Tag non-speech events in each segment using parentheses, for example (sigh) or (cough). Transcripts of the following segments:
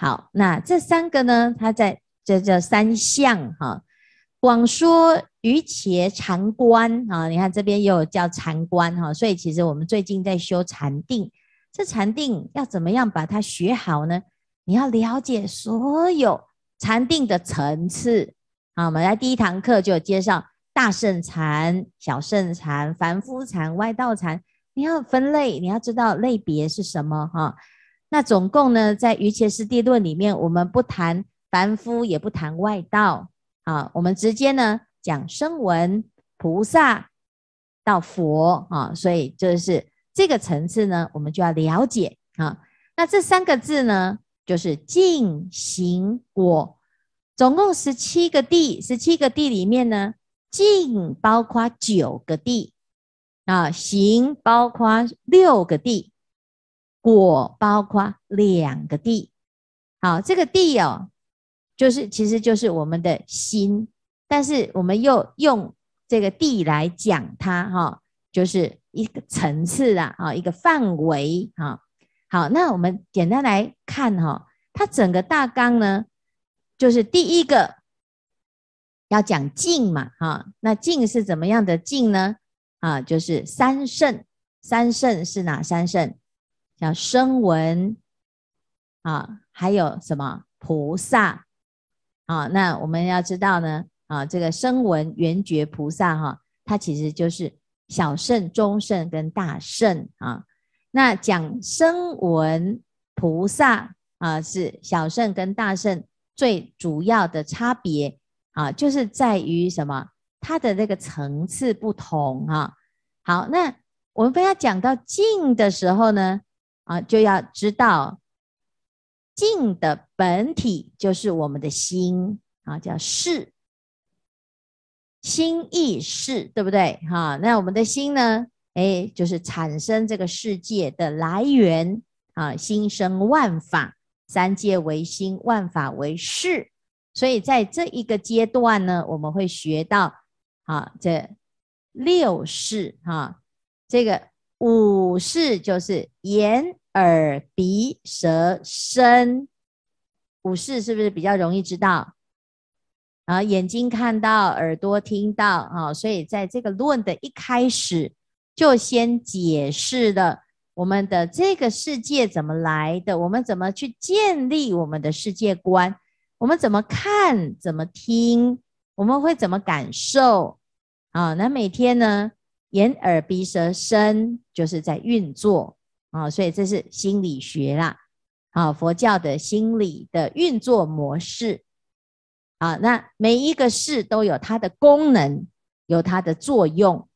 好，那这三个呢？它在这叫三项哈。广说于且禅观啊，你看这边又有叫禅观哈。所以其实我们最近在修禅定，这禅定要怎么样把它学好呢？你要了解所有禅定的层次啊。我们在第一堂课就介绍大圣禅、小圣禅、凡夫禅、外道禅，你要分类，你要知道类别是什么哈。那总共呢，在《瑜伽师地论》里面，我们不谈凡夫，也不谈外道，啊，我们直接呢讲声闻、菩萨到佛啊，所以就是这个层次呢，我们就要了解啊。那这三个字呢，就是境、行、果，总共十七个地，十七个地里面呢，境包括九个地，啊，行包括六个地。果包括两个地，好，这个地哦，就是其实就是我们的心，但是我们又用这个地来讲它哈，就是一个层次啊，啊，一个范围啊。好，那我们简单来看哈，它整个大纲呢，就是第一个要讲静嘛，哈，那静是怎么样的静呢？啊，就是三圣，三圣是哪三圣？叫声闻啊，还有什么菩萨啊？那我们要知道呢啊，这个声闻缘觉菩萨哈，它其实就是小圣、中圣跟大圣啊。那讲声闻菩萨啊，是小圣跟大圣最主要的差别啊，就是在于什么？它的那个层次不同啊。好，那我们不要讲到静的时候呢？啊，就要知道，静的本体就是我们的心啊，叫事。心意识，对不对？哈，那我们的心呢？哎，就是产生这个世界的来源啊，心生万法，三界唯心，万法唯事。所以在这一个阶段呢，我们会学到，啊，这六世啊，这个五事就是言。耳、鼻、舌、身，五识是不是比较容易知道？啊，眼睛看到，耳朵听到，啊，所以在这个论的一开始就先解释了我们的这个世界怎么来的，我们怎么去建立我们的世界观，我们怎么看，怎么听，我们会怎么感受？啊，那每天呢，眼、耳、鼻、舌、身就是在运作。啊，所以这是心理学啦，啊，佛教的心理的运作模式，啊，那每一个事都有它的功能，有它的作用，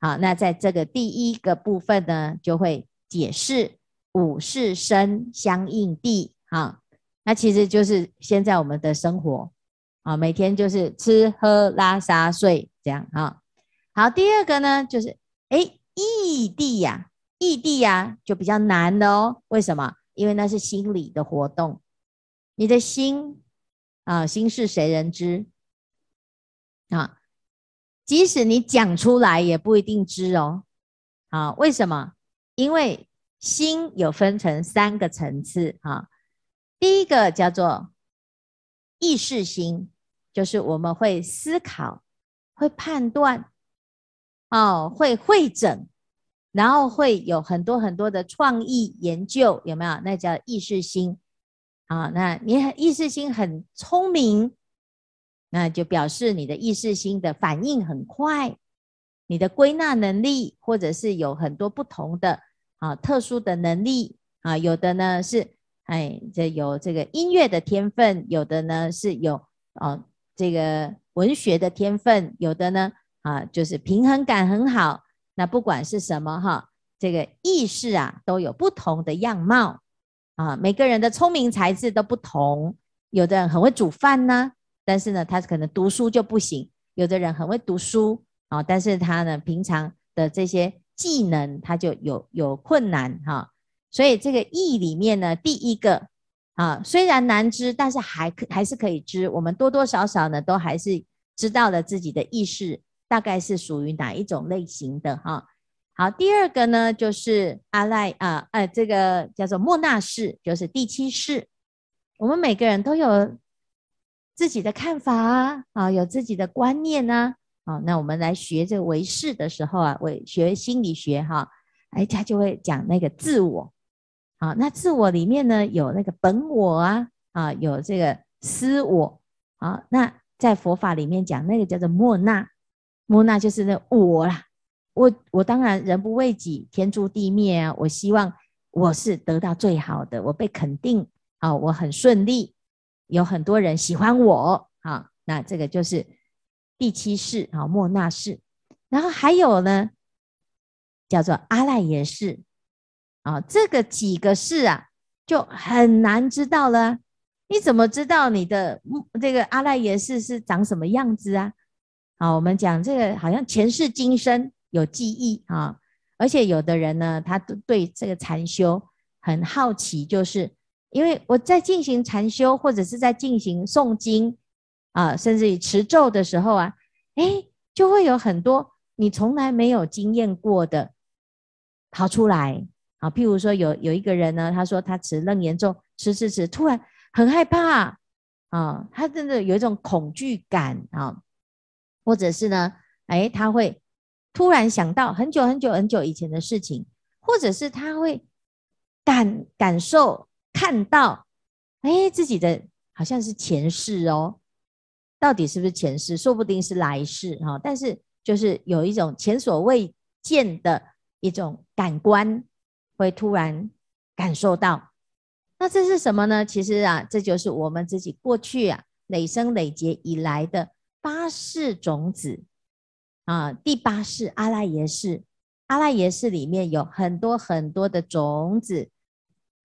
好，那在这个第一个部分呢，就会解释五事生相应地，哈，那其实就是现在我们的生活，啊，每天就是吃喝拉撒睡这样，哈，好，第二个呢就是哎异地呀。异地啊，就比较难的哦。为什么？因为那是心理的活动，你的心啊，心事谁人知啊？即使你讲出来，也不一定知哦。啊，为什么？因为心有分成三个层次啊。第一个叫做意识心，就是我们会思考、会判断、哦，会会诊。然后会有很多很多的创意研究，有没有？那叫意识心，啊，那你意识心很聪明，那就表示你的意识心的反应很快，你的归纳能力，或者是有很多不同的啊特殊的能力啊，有的呢是哎这有这个音乐的天分，有的呢是有啊这个文学的天分，有的呢啊就是平衡感很好。那不管是什么哈，这个意识啊，都有不同的样貌啊。每个人的聪明才智都不同，有的人很会煮饭呢，但是呢，他可能读书就不行；有的人很会读书啊，但是他呢，平常的这些技能他就有有困难哈。所以这个意里面呢，第一个啊，虽然难知，但是还可还是可以知。我们多多少少呢，都还是知道了自己的意识。大概是属于哪一种类型的哈？好，第二个呢，就是阿赖啊，呃，这个叫做莫那式，就是第七式。我们每个人都有自己的看法啊，啊，有自己的观念呢。好，那我们来学这个唯识的时候啊，唯学心理学哈，哎，他就会讲那个自我。好，那自我里面呢，有那个本我啊，啊，有这个私我。好，那在佛法里面讲，那个叫做莫那。莫那就是那我啦，我我当然人不为己，天诛地灭啊！我希望我是得到最好的，我被肯定啊，我很顺利，有很多人喜欢我啊。那这个就是第七世啊，莫那世，然后还有呢，叫做阿赖耶世啊。这个几个世啊，就很难知道了。你怎么知道你的这个阿赖耶世是长什么样子啊？啊，我们讲这个好像前世今生有记忆啊，而且有的人呢，他对这个禅修很好奇，就是因为我在进行禅修或者是在进行诵经啊，甚至于持咒的时候啊，哎，就会有很多你从来没有经验过的跑出来啊。譬如说有有一个人呢，他说他持楞严咒持持持，突然很害怕啊，他真的有一种恐惧感啊。或者是呢？哎，他会突然想到很久很久很久以前的事情，或者是他会感感受看到，哎，自己的好像是前世哦，到底是不是前世？说不定是来世哈。但是就是有一种前所未见的一种感官，会突然感受到，那这是什么呢？其实啊，这就是我们自己过去啊，累生累劫以来的。八世种子啊，第八世阿赖耶识，阿赖耶识里面有很多很多的种子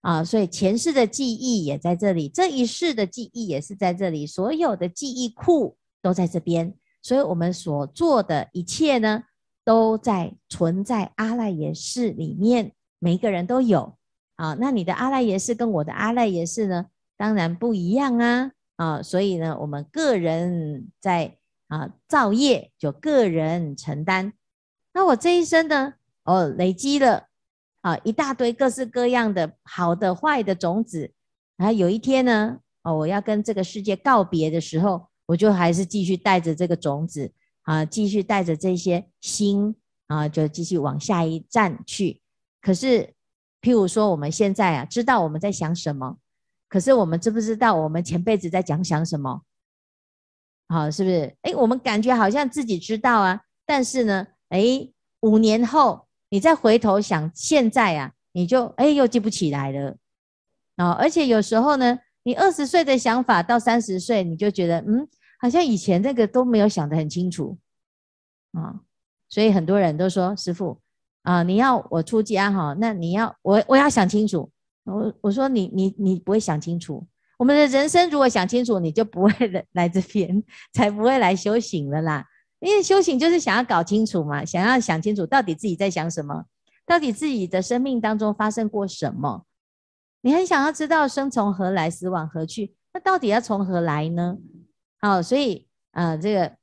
啊，所以前世的记忆也在这里，这一世的记忆也是在这里，所有的记忆库都在这边，所以我们所做的一切呢，都在存在阿赖耶识里面，每个人都有啊。那你的阿赖耶识跟我的阿赖耶识呢，当然不一样啊。啊，所以呢，我们个人在啊造业，就个人承担。那我这一生呢，哦，累积了啊一大堆各式各样的好的、坏的种子。啊，有一天呢，哦，我要跟这个世界告别的时候，我就还是继续带着这个种子啊，继续带着这些心啊，就继续往下一站去。可是，譬如说，我们现在啊，知道我们在想什么。可是我们知不知道我们前辈子在讲想什么？好，是不是？哎，我们感觉好像自己知道啊，但是呢，哎，五年后你再回头想现在啊，你就哎又记不起来了啊。而且有时候呢，你二十岁的想法到三十岁，你就觉得嗯，好像以前那个都没有想得很清楚啊。所以很多人都说师傅啊，你要我出家哈，那你要我我要想清楚。我我说你你你不会想清楚，我们的人生如果想清楚，你就不会来 (laughs) 来这边，才不会来修行了啦。因为修行就是想要搞清楚嘛，想要想清楚到底自己在想什么，到底自己的生命当中发生过什么，你很想要知道生从何来，死往何去，那到底要从何来呢？好，所以啊，这个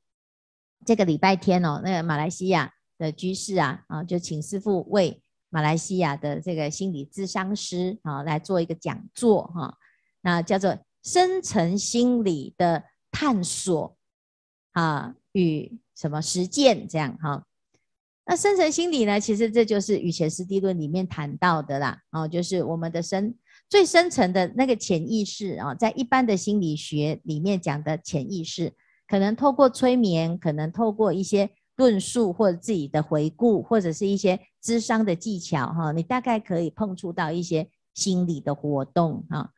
这个礼拜天哦，那个马来西亚的居士啊，啊，就请师父为。马来西亚的这个心理智商师啊，来做一个讲座哈，那叫做深层心理的探索啊与什么实践这样哈。那深层心理呢，其实这就是《与前师弟论》里面谈到的啦，哦，就是我们的深最深层的那个潜意识啊，在一般的心理学里面讲的潜意识，可能透过催眠，可能透过一些。论述或者自己的回顾，或者是一些智商的技巧，哈，你大概可以碰触到一些心理的活动，哈。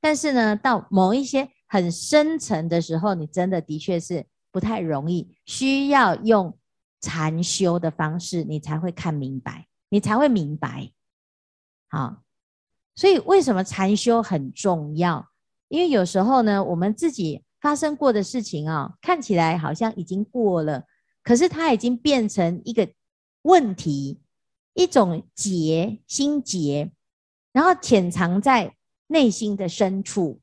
但是呢，到某一些很深层的时候，你真的的确是不太容易，需要用禅修的方式，你才会看明白，你才会明白。好，所以为什么禅修很重要？因为有时候呢，我们自己发生过的事情啊，看起来好像已经过了。可是它已经变成一个问题，一种结心结，然后潜藏在内心的深处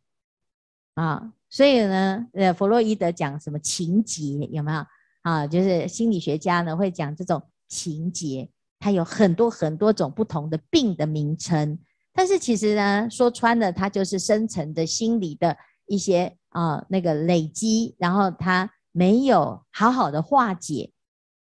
啊。所以呢，呃，弗洛伊德讲什么情结有没有啊？就是心理学家呢会讲这种情结，它有很多很多种不同的病的名称。但是其实呢，说穿了，它就是深层的心理的一些啊那个累积，然后它。没有好好的化解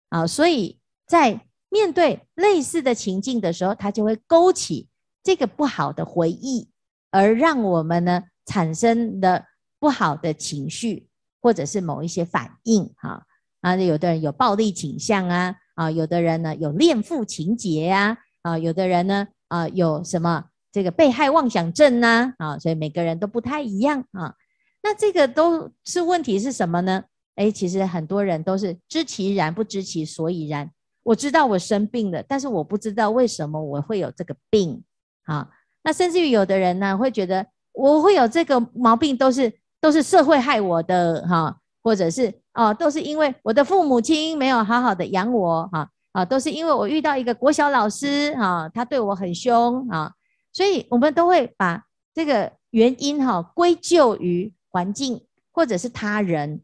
啊，所以在面对类似的情境的时候，他就会勾起这个不好的回忆，而让我们呢产生的不好的情绪，或者是某一些反应哈啊，有的人有暴力倾向啊啊，有的人呢有恋父情结呀啊，有的人呢啊有什么这个被害妄想症呐啊，所以每个人都不太一样啊，那这个都是问题是什么呢？哎，其实很多人都是知其然不知其所以然。我知道我生病了，但是我不知道为什么我会有这个病，啊。那甚至于有的人呢，会觉得我会有这个毛病，都是都是社会害我的，哈，或者是哦，都是因为我的父母亲没有好好的养我，哈，啊，都是因为我遇到一个国小老师，哈，他对我很凶，啊，所以我们都会把这个原因，哈，归咎于环境或者是他人。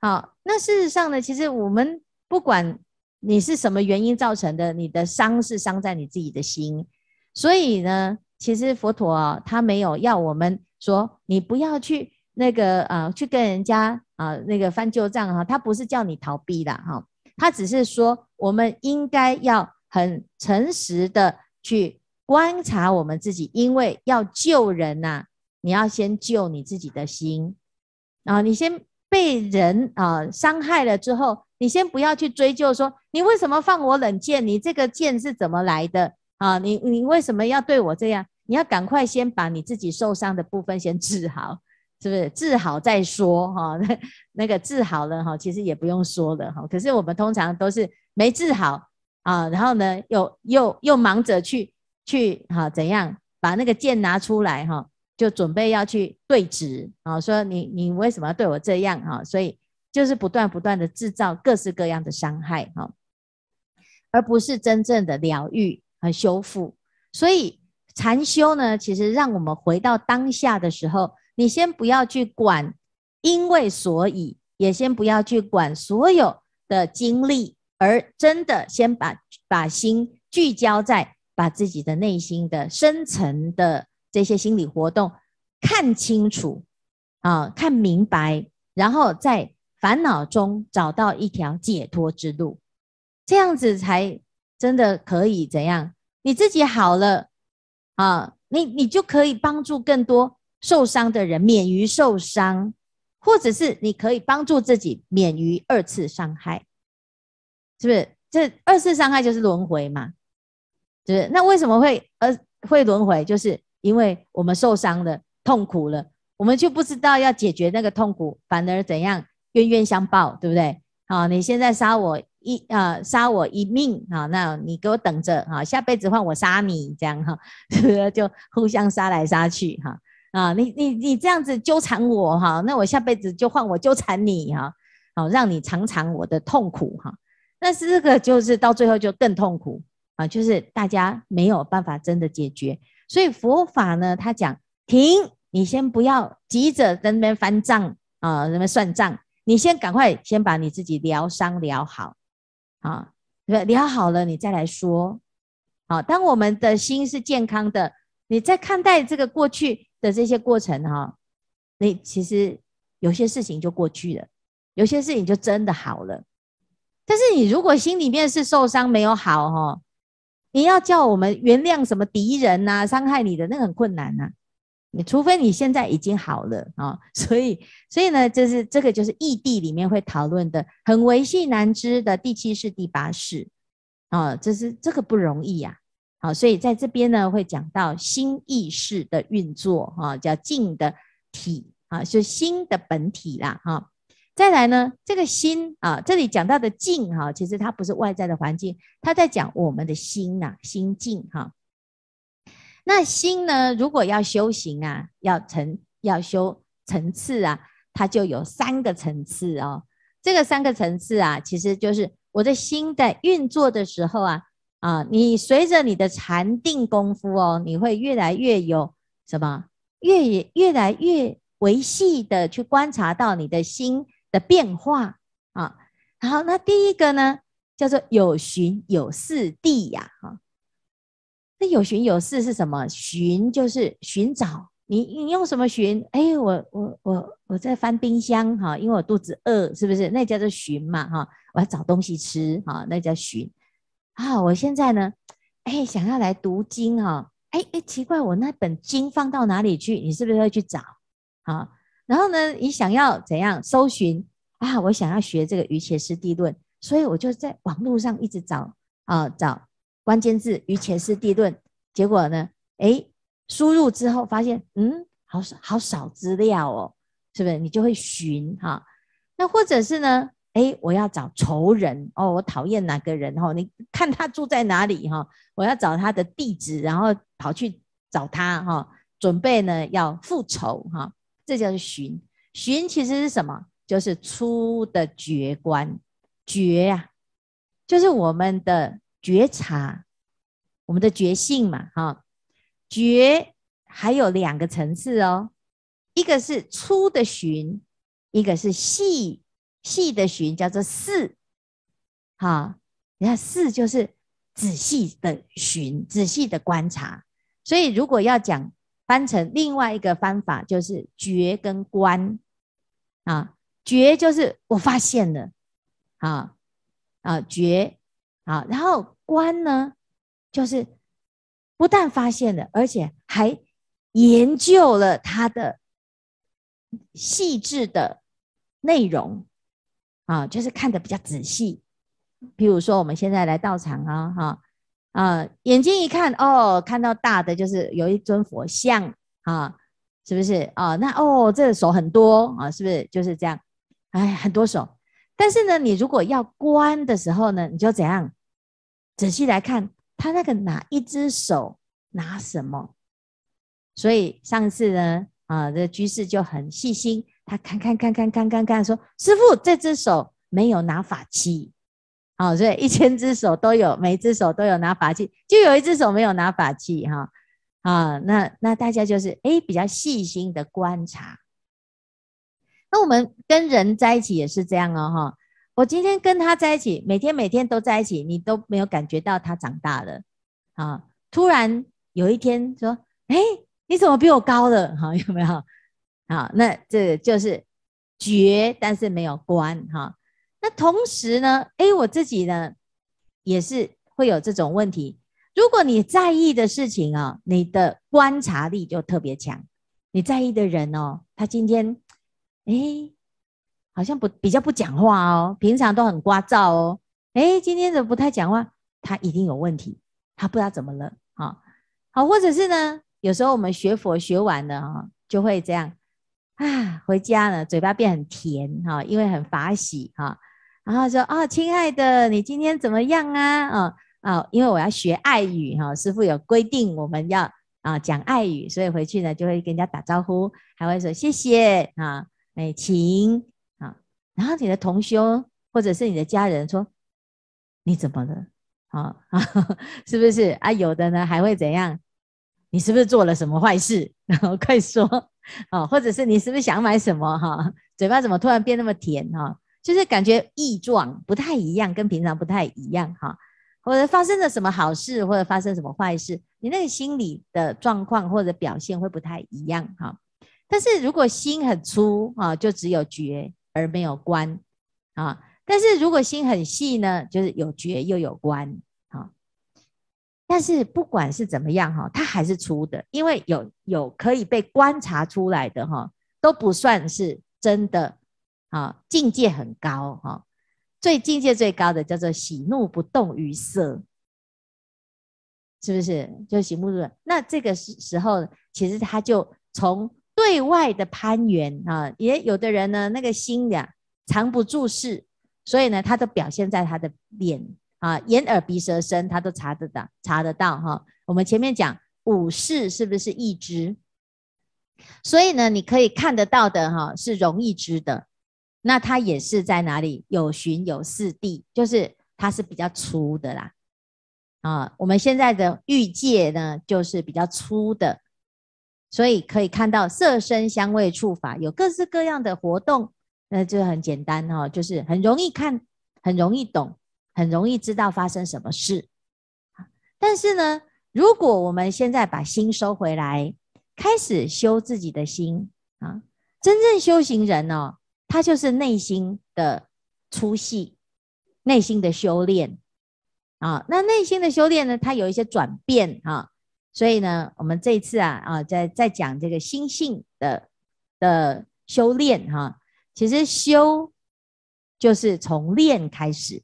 好，那事实上呢，其实我们不管你是什么原因造成的，你的伤是伤在你自己的心，所以呢，其实佛陀他没有要我们说你不要去那个呃去跟人家啊那个翻旧账哈，他不是叫你逃避的哈，他只是说我们应该要很诚实的去观察我们自己，因为要救人呐，你要先救你自己的心，啊、你先。被人啊伤害了之后，你先不要去追究说你为什么放我冷箭，你这个箭是怎么来的啊？你你为什么要对我这样？你要赶快先把你自己受伤的部分先治好，是不是？治好再说哈，(laughs) 那那个治好了哈，其实也不用说了哈。可是我们通常都是没治好啊，然后呢又又又忙着去去哈怎样把那个箭拿出来哈。就准备要去对峙啊，说你你为什么要对我这样啊？所以就是不断不断的制造各式各样的伤害哈，而不是真正的疗愈和修复。所以禅修呢，其实让我们回到当下的时候，你先不要去管因为所以，也先不要去管所有的经历，而真的先把把心聚焦在把自己的内心的深层的。这些心理活动，看清楚啊，看明白，然后在烦恼中找到一条解脱之路，这样子才真的可以怎样？你自己好了啊，你你就可以帮助更多受伤的人免于受伤，或者是你可以帮助自己免于二次伤害，是不是？这二次伤害就是轮回嘛，是不是？那为什么会呃会轮回？就是。因为我们受伤了、痛苦了，我们就不知道要解决那个痛苦，反而怎样冤冤相报，对不对？好，你现在杀我一啊，杀我一命，好，那你给我等着，好，下辈子换我杀你，这样哈，(laughs) 是不是就互相杀来杀去哈？啊，你你你这样子纠缠我哈，那我下辈子就换我纠缠你哈，好，让你尝尝我的痛苦哈。但是这个就是到最后就更痛苦啊，就是大家没有办法真的解决。所以佛法呢，他讲停，你先不要急着在那边翻账啊，那边算账，你先赶快先把你自己疗伤疗好，啊，对疗好了你再来说，好，当我们的心是健康的，你在看待这个过去的这些过程哈，你其实有些事情就过去了，有些事情就真的好了，但是你如果心里面是受伤没有好哈。你要叫我们原谅什么敌人呐？伤害你的那很困难呐，你除非你现在已经好了啊，(laughs) 所以所以呢，就是这个就是异地里面会讨论的很维系难知的第七世第八世啊，这是这个不容易呀。好，所以在这边呢会讲到新意识的运作啊，叫静的体啊，是新的本体啦哈。再来呢，这个心啊，这里讲到的静哈，其实它不是外在的环境，它在讲我们的心呐，心境哈。那心呢，如果要修行啊，要成要修层次啊，它就有三个层次哦。这个三个层次啊，其实就是我的心在运作的时候啊，啊，你随着你的禅定功夫哦，你会越来越有什么越越来越维系的去观察到你的心。的变化啊，好，那第一个呢，叫做有寻有事地呀，哈，那有寻有事是什么？寻就是寻找，你你用什么寻？哎，我我我我在翻冰箱哈，因为我肚子饿，是不是？那叫做寻嘛，哈，我要找东西吃，哈，那叫寻。啊，我现在呢，哎，想要来读经啊，哎哎，奇怪，我那本经放到哪里去？你是不是要去找？好。然后呢，你想要怎样搜寻啊？我想要学这个《瑜伽师弟论》，所以我就在网络上一直找啊，找关键字“瑜伽师弟论”。结果呢，哎，输入之后发现，嗯，好少好少资料哦，是不是？你就会寻哈。那或者是呢，哎，我要找仇人哦，我讨厌哪个人哈？你看他住在哪里哈？我要找他的地址，然后跑去找他哈，准备呢要复仇哈。这叫是寻寻，其实是什么？就是出的觉观觉呀，就是我们的觉察，我们的觉性嘛，哈。觉还有两个层次哦，一个是粗的寻，一个是细细的寻，叫做视。哈，你看视就是仔细的寻，仔细的观察。所以如果要讲。翻成另外一个方法就是觉跟观啊，觉就是我发现了啊啊觉啊，然后观呢就是不但发现了，而且还研究了它的细致的内容啊，就是看的比较仔细。比如说我们现在来到场啊，哈。啊，眼睛一看，哦，看到大的就是有一尊佛像啊，是不是？啊？那哦，这个手很多啊，是不是？就是这样，哎，很多手。但是呢，你如果要关的时候呢，你就怎样？仔细来看，他那个哪一只手拿什么？所以上次呢，啊，这居士就很细心，他看看看看看，看说，师傅这只手没有拿法器。好，所以一千只手都有，每只手都有拿法器，就有一只手没有拿法器哈。啊，那那大家就是诶比较细心的观察。那我们跟人在一起也是这样哦哈。我今天跟他在一起，每天每天都在一起，你都没有感觉到他长大了。啊！突然有一天说，哎，你怎么比我高了？哈，有没有？好，那这就是觉，但是没有观哈。同时呢，哎，我自己呢也是会有这种问题。如果你在意的事情啊，你的观察力就特别强。你在意的人哦，他今天哎好像不比较不讲话哦，平常都很聒噪哦，哎，今天怎么不太讲话？他一定有问题，他不知道怎么了啊。好，或者是呢，有时候我们学佛学完了啊，就会这样啊，回家了嘴巴变很甜哈，因为很法喜哈。然后说啊，亲爱的，你今天怎么样啊？哦哦，因为我要学爱语哈，师父有规定我们要啊讲爱语，所以回去呢就会跟人家打招呼，还会说谢谢啊，美请啊。然后你的同修或者是你的家人说你怎么了？啊啊，(laughs) 是不是啊？有的呢还会怎样？你是不是做了什么坏事？快说哦，或者是你是不是想买什么哈？嘴巴怎么突然变那么甜哈？就是感觉异状不太一样，跟平常不太一样哈。或者发生了什么好事，或者发生什么坏事，你那个心理的状况或者表现会不太一样哈。但是如果心很粗啊，就只有觉而没有观啊。但是如果心很细呢，就是有觉又有关啊。但是不管是怎么样哈，它还是粗的，因为有有可以被观察出来的哈，都不算是真的。啊，境界很高哈。最境界最高的叫做喜怒不动于色，是不是？就喜怒不那这个时时候，其实他就从对外的攀援啊，也有的人呢，那个心呀藏不住事，所以呢，他都表现在他的脸啊，眼耳鼻舌身，他都查得到，查得到哈。我们前面讲五事是不是易知？所以呢，你可以看得到的哈，是容易知的。那它也是在哪里有寻有四谛，就是它是比较粗的啦，啊，我们现在的欲界呢，就是比较粗的，所以可以看到色身香味触法有各式各样的活动，那就很简单哈，就是很容易看，很容易懂，很容易知道发生什么事。但是呢，如果我们现在把心收回来，开始修自己的心啊，真正修行人哦。他就是内心的出戏，内心的修炼啊。那内心的修炼呢，它有一些转变哈。所以呢，我们这一次啊啊，在在讲这个心性的的修炼哈。其实修就是从练开始，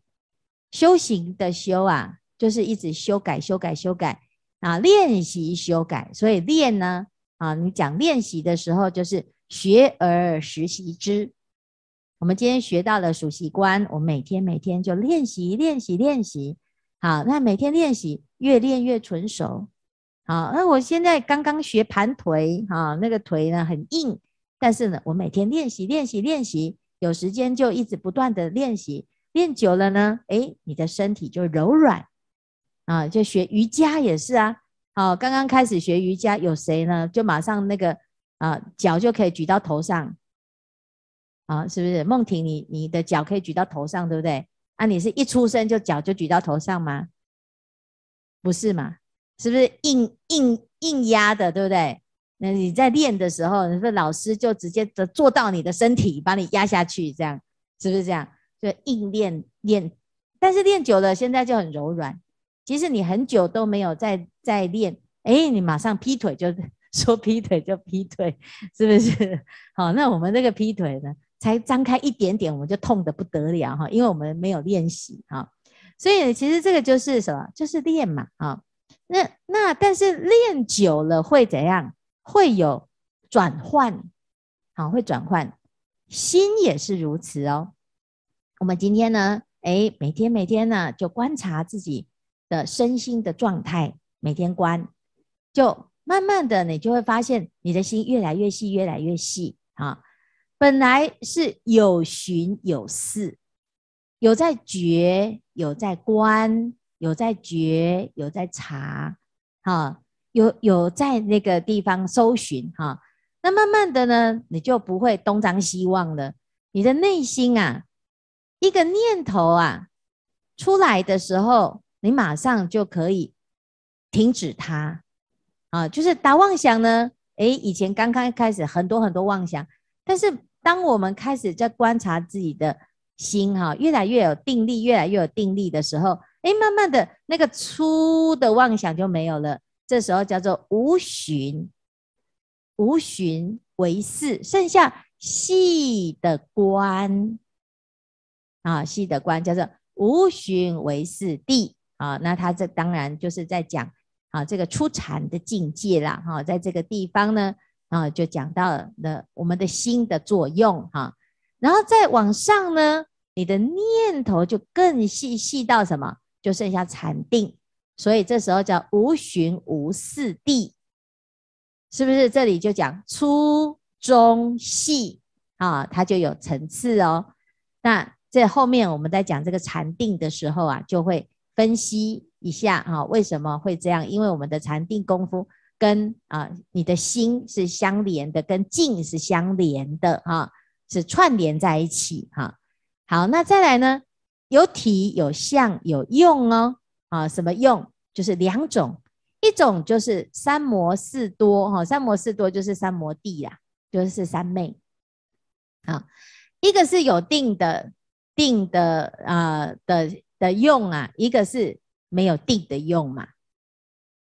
修行的修啊，就是一直修改修改修改啊，练习修改。所以练呢啊，你讲练习的时候，就是学而时习之。我们今天学到了熟习观，我每天每天就练习练习练习。好，那每天练习，越练越纯熟。好，那我现在刚刚学盘腿，哈，那个腿呢很硬，但是呢，我每天练习练习练习，有时间就一直不断的练习，练久了呢，哎，你的身体就柔软。啊，就学瑜伽也是啊。好，刚刚开始学瑜伽，有谁呢？就马上那个啊，脚就可以举到头上。啊，是不是孟婷？你你的脚可以举到头上，对不对？啊，你是一出生就脚就举到头上吗？不是嘛？是不是硬硬硬压的，对不对？那你在练的时候，你说老师就直接的坐到你的身体，把你压下去，这样是不是这样？就硬练练，但是练久了，现在就很柔软。其实你很久都没有在在练，哎，你马上劈腿就 (laughs) 说劈腿就劈腿，是不是？(laughs) 好，那我们这个劈腿呢？才张开一点点，我们就痛得不得了哈，因为我们没有练习哈，所以其实这个就是什么，就是练嘛啊。那那但是练久了会怎样？会有转换，好，会转换。心也是如此哦。我们今天呢，哎，每天每天呢就观察自己的身心的状态，每天观，就慢慢的你就会发现你的心越来越细，越来越细啊。本来是有寻有事，有在觉，有在观，有在觉，有在查，哈，有有在那个地方搜寻哈。那慢慢的呢，你就不会东张西望了。你的内心啊，一个念头啊出来的时候，你马上就可以停止它。啊，就是打妄想呢，诶，以前刚刚开始很多很多妄想。但是，当我们开始在观察自己的心，哈，越来越有定力，越来越有定力的时候，哎，慢慢的，那个粗的妄想就没有了。这时候叫做无寻，无寻为是，剩下细的观，啊，细的观叫做无寻为是地，啊，那他这当然就是在讲，啊，这个出禅的境界啦，哈，在这个地方呢。啊，就讲到了我们的心的作用哈，然后再往上呢，你的念头就更细细到什么？就剩下禅定，所以这时候叫无寻无四地，是不是？这里就讲粗、中、细啊，它就有层次哦。那这后面我们在讲这个禅定的时候啊，就会分析一下哈，为什么会这样？因为我们的禅定功夫。跟啊，你的心是相连的，跟境是相连的，哈，是串联在一起，哈。好，那再来呢？有体、有相、有用哦，啊，什么用？就是两种，一种就是三摩四多，哈，三摩四多就是三摩地呀，就是三昧，啊，一个是有定的定的啊的的用啊，一个是没有定的用嘛，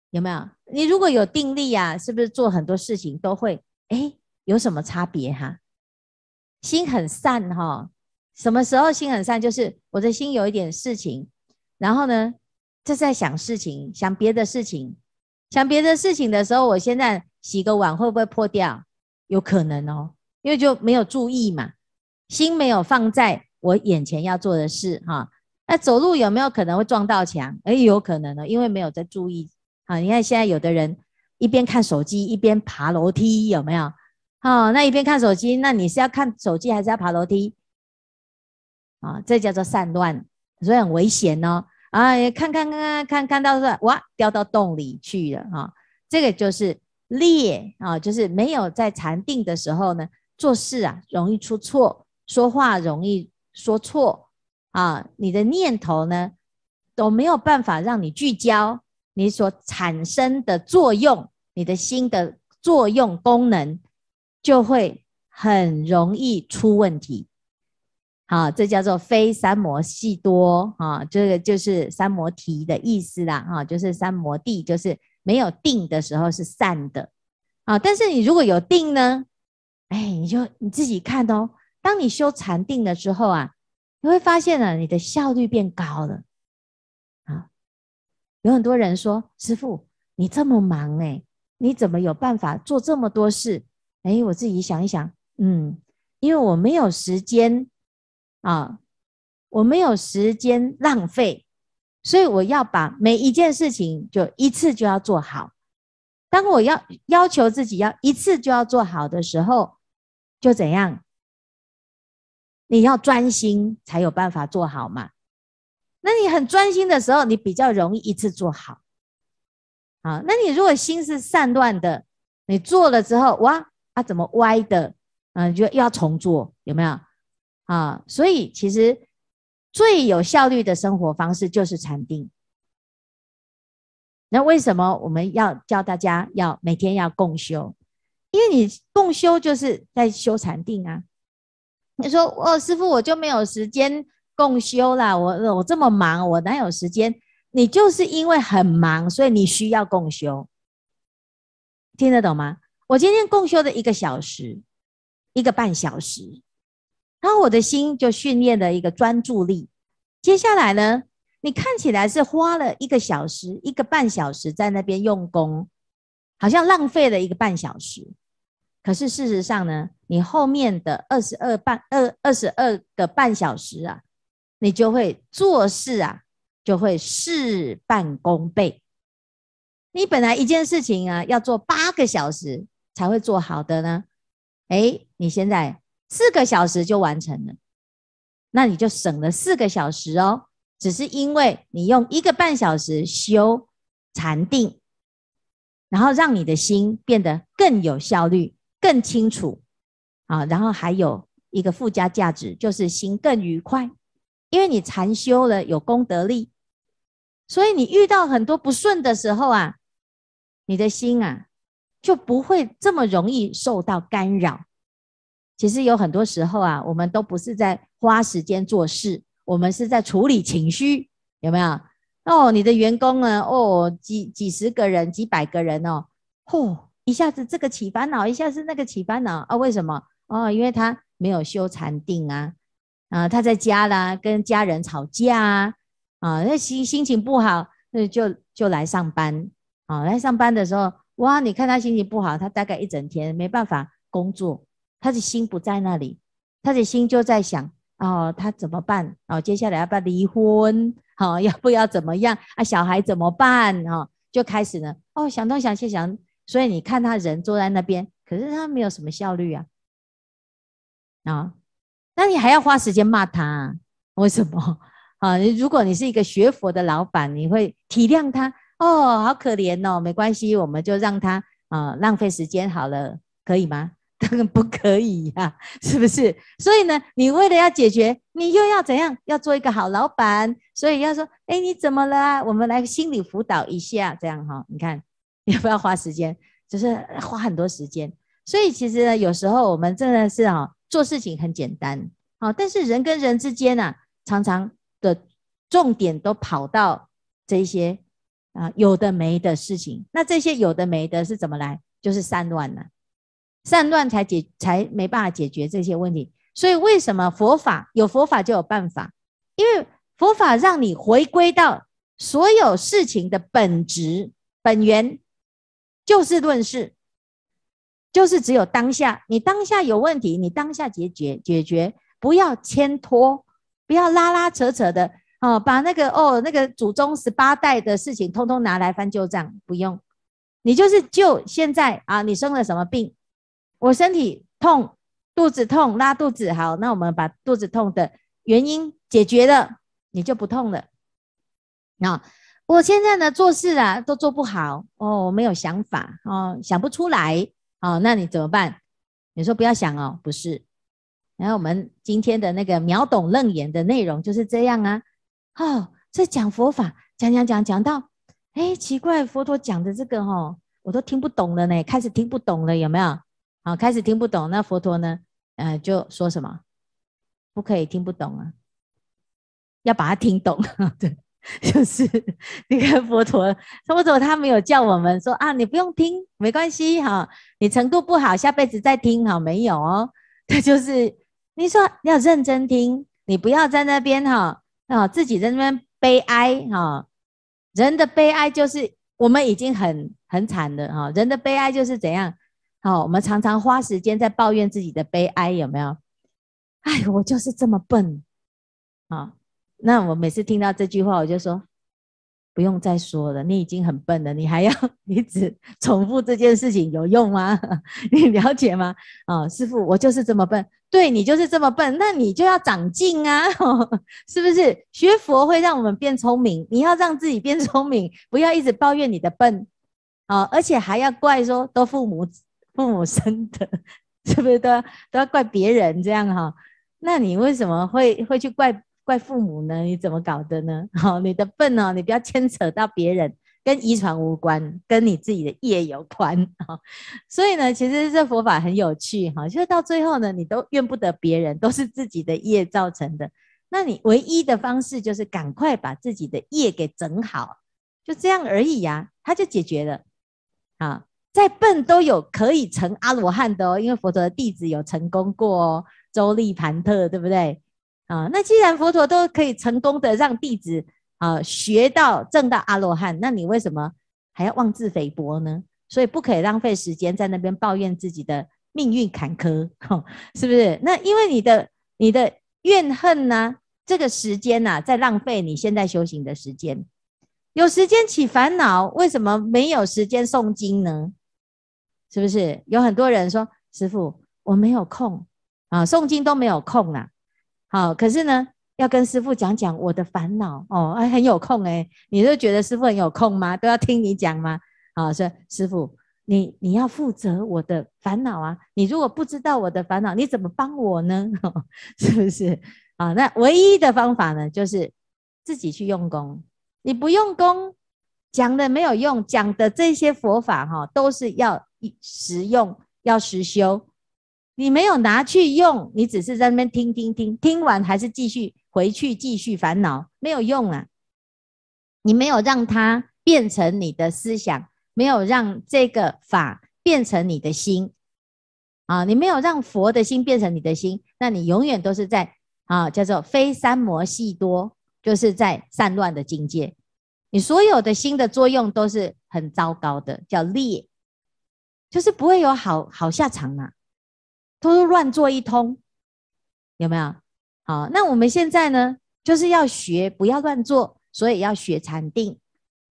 有没有？你如果有定力啊，是不是做很多事情都会？哎，有什么差别哈？心很善哈？什么时候心很善？就是我的心有一点事情，然后呢，就在想事情，想别的事情，想别的事情的时候，我现在洗个碗会不会破掉？有可能哦，因为就没有注意嘛，心没有放在我眼前要做的事哈。那走路有没有可能会撞到墙？哎，有可能哦，因为没有在注意。好，你看现在有的人一边看手机一边爬楼梯，有没有？哦，那一边看手机，那你是要看手机还是要爬楼梯？啊，这叫做散乱，所以很危险哦。啊，看看看看看到哇，掉到洞里去了啊！这个就是裂啊，就是没有在禅定的时候呢，做事啊容易出错，说话容易说错啊，你的念头呢都没有办法让你聚焦。你所产生的作用，你的心的作用功能，就会很容易出问题。好，这叫做非三摩系多啊，这个就是三摩提的意思啦哈，就是三摩地，就是没有定的时候是散的啊。但是你如果有定呢，哎，你就你自己看哦。当你修禅定了之后啊，你会发现呢，你的效率变高了。有很多人说：“师傅，你这么忙哎，你怎么有办法做这么多事？”哎，我自己想一想，嗯，因为我没有时间啊，我没有时间浪费，所以我要把每一件事情就一次就要做好。当我要要求自己要一次就要做好的时候，就怎样？你要专心才有办法做好嘛。那你很专心的时候，你比较容易一次做好，啊，那你如果心是散乱的，你做了之后，哇，啊，怎么歪的？嗯，就又要重做，有没有？啊，所以其实最有效率的生活方式就是禅定。那为什么我们要教大家要每天要共修？因为你共修就是在修禅定啊。你说，哦，师傅，我就没有时间。共修啦！我我这么忙，我哪有时间？你就是因为很忙，所以你需要共修，听得懂吗？我今天共修的一个小时，一个半小时，然后我的心就训练了一个专注力。接下来呢，你看起来是花了一个小时、一个半小时在那边用功，好像浪费了一个半小时，可是事实上呢，你后面的二十二半二二十二个半小时啊。你就会做事啊，就会事半功倍。你本来一件事情啊，要做八个小时才会做好的呢，哎，你现在四个小时就完成了，那你就省了四个小时哦。只是因为你用一个半小时修禅定，然后让你的心变得更有效率、更清楚啊，然后还有一个附加价值就是心更愉快。因为你禅修了有功德力，所以你遇到很多不顺的时候啊，你的心啊就不会这么容易受到干扰。其实有很多时候啊，我们都不是在花时间做事，我们是在处理情绪，有没有？哦，你的员工呢？哦，几几十个人、几百个人哦，哦，一下子这个起烦恼，一下子那个起烦恼啊？为什么？哦，因为他没有修禅定啊。啊，他在家啦，跟家人吵架啊，啊，那心心情不好，那就就来上班，好，来上班的时候，哇，你看他心情不好，他大概一整天没办法工作，他的心不在那里，他的心就在想，哦，他怎么办？哦，接下来要不要离婚？好，(laughs) 要不要怎么样？啊，小孩怎么办？哈，就开始呢，哦，想东想西想，所以你看他人坐在那边，可是他没有什么效率啊，啊。那你还要花时间骂他，为什么？(laughs) 啊，如果你是一个学佛的老板，你会体谅他哦，好可怜哦，没关系，我们就让他啊浪费时间好了，可以吗？(laughs) 当然不可以呀，(laughs) 是不是？所以呢，你为了要解决，你又要怎样？要做一个好老板，所以要说，哎，你怎么了？我们来心理辅导一下，这样哈，你看要不要花时间？就是花很多时间。所以其实呢，有时候我们真的是啊。做事情很简单，好，但是人跟人之间呢，常常的重点都跑到这些啊有的没的事情。那这些有的没的是怎么来？就是散乱了，散乱才解，才没办法解决这些问题。所以为什么佛法有佛法就有办法？因为佛法让你回归到所有事情的本质本源，就事论事。就是只有当下，你当下有问题，你当下解决解决，不要牵拖，不要拉拉扯扯的哦。把那个哦那个祖宗十八代的事情，通通拿来翻旧账，不用。你就是就现在啊，你生了什么病？我身体痛，肚子痛，拉肚子。好，那我们把肚子痛的原因解决了，你就不痛了。啊，我现在呢做事啊都做不好哦，没有想法哦，想不出来。哦，那你怎么办？你说不要想哦，不是。然后我们今天的那个秒懂楞严的内容就是这样啊。哦，这讲佛法，讲讲讲讲到，哎，奇怪，佛陀讲的这个哦，我都听不懂了呢，开始听不懂了，有没有？好，开始听不懂，那佛陀呢，呃，就说什么？不可以听不懂啊，要把它听懂。(laughs) 对。(laughs) 就是你看佛陀，佛陀他没有叫我们说啊，你不用听，没关系哈，你程度不好，下辈子再听好没有哦？他 (laughs) 就是你说要认真听，你不要在那边哈啊，自己在那边悲哀哈。人的悲哀就是我们已经很很惨的哈，人的悲哀就是怎样好？我们常常花时间在抱怨自己的悲哀有没有？哎，我就是这么笨啊。那我每次听到这句话，我就说不用再说了，你已经很笨了，你还要你 (laughs) 只重复这件事情有用吗？(laughs) 你了解吗？啊，师傅，我就是这么笨，对你就是这么笨，那你就要长进啊，(laughs) 是不是？学佛会让我们变聪明，你要让自己变聪明，不要一直抱怨你的笨啊，而且还要怪说都父母父母生的，是不是都要都要怪别人这样哈？那你为什么会会去怪？怪父母呢？你怎么搞的呢？(laughs) 哦，你的笨哦，你不要牵扯到别人，跟遗传无关，跟你自己的业有关啊。(laughs) 所以呢，其实这佛法很有趣哈。其实到最后呢，你都怨不得别人，都是自己的业造成的。那你唯一的方式就是赶快把自己的业给整好，就这样而已呀，它就解决了。啊，再笨都有可以成阿罗汉的哦，因为佛陀的弟子有成功过哦，周利盘特对不对？啊，那既然佛陀都可以成功的让弟子啊学到正到阿罗汉，那你为什么还要妄自菲薄呢？所以不可以浪费时间在那边抱怨自己的命运坎坷，是不是？那因为你的你的怨恨呢，这个时间呐在浪费你现在修行的时间。有时间起烦恼，为什么没有时间诵经呢？是不是？有很多人说，师傅我没有空啊，诵经都没有空啦。好，可是呢，要跟师傅讲讲我的烦恼哦，哎，很有空哎，你就觉得师傅很有空吗？都要听你讲吗？啊，说师傅，你你要负责我的烦恼啊，你如果不知道我的烦恼，你怎么帮我呢？(laughs) 是不是？啊，那唯一的方法呢，就是自己去用功，你不用功，讲的没有用，讲的这些佛法哈，都是要实用，要实修。你没有拿去用，你只是在那边听听听，听完还是继续回去继续烦恼，没有用啊！你没有让它变成你的思想，没有让这个法变成你的心啊！你没有让佛的心变成你的心，那你永远都是在啊，叫做非三摩系多，就是在散乱的境界。你所有的心的作用都是很糟糕的，叫劣，就是不会有好好下场嘛。偷偷乱做一通，有没有？好，那我们现在呢，就是要学，不要乱做，所以要学禅定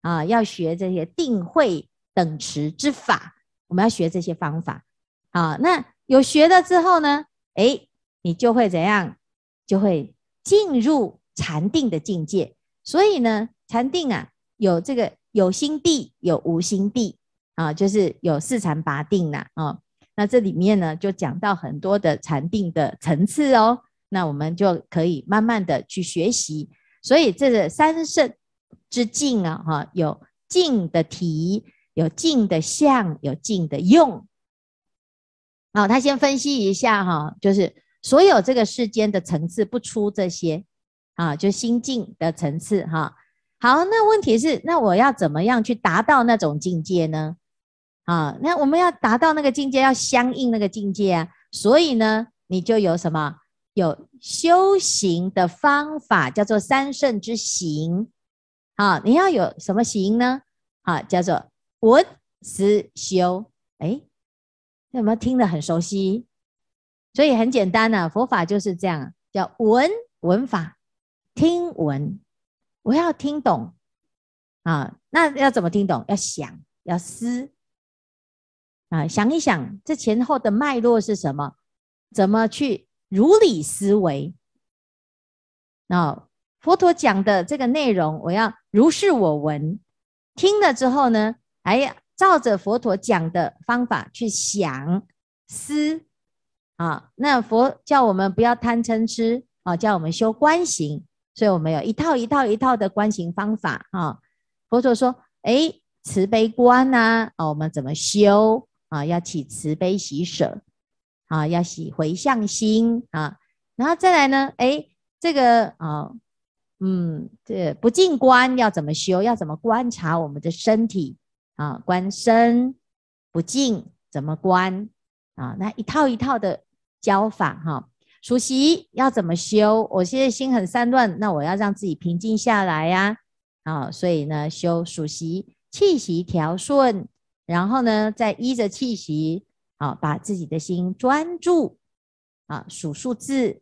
啊，要学这些定慧等持之法，我们要学这些方法。好，那有学了之后呢，哎，你就会怎样？就会进入禅定的境界。所以呢，禅定啊，有这个有心地，有无心地啊，就是有四禅八定了啊。那这里面呢，就讲到很多的禅定的层次哦。那我们就可以慢慢的去学习。所以这个三圣之境啊，哈，有静的体，有静的相，有静的用。好，他先分析一下哈，就是所有这个世间的层次不出这些啊，就心境的层次哈。好，那问题是，那我要怎么样去达到那种境界呢？啊，那我们要达到那个境界，要相应那个境界啊，所以呢，你就有什么有修行的方法，叫做三圣之行。啊，你要有什么行呢？啊，叫做闻思修。哎，有没有听得很熟悉？所以很简单啊，佛法就是这样，叫闻闻法，听闻，我要听懂啊。那要怎么听懂？要想，要思。啊，想一想，这前后的脉络是什么？怎么去如理思维？那佛陀讲的这个内容，我要如是我闻。听了之后呢，哎，呀，照着佛陀讲的方法去想思啊。那佛教我们不要贪嗔痴啊，叫我们修观行，所以我们有一套一套一套的观行方法啊。佛陀说，哎，慈悲观啊，啊，我们怎么修？啊，要起慈悲喜舍，啊，要喜回向心啊，然后再来呢，哎，这个，啊，嗯，这不进观要怎么修？要怎么观察我们的身体啊？观身不静怎么观啊？那一套一套的教法哈，数息要怎么修？我现在心很散乱，那我要让自己平静下来呀，啊，所以呢，修数息，气息调顺。然后呢，再依着气息，啊，把自己的心专注，啊，数数字，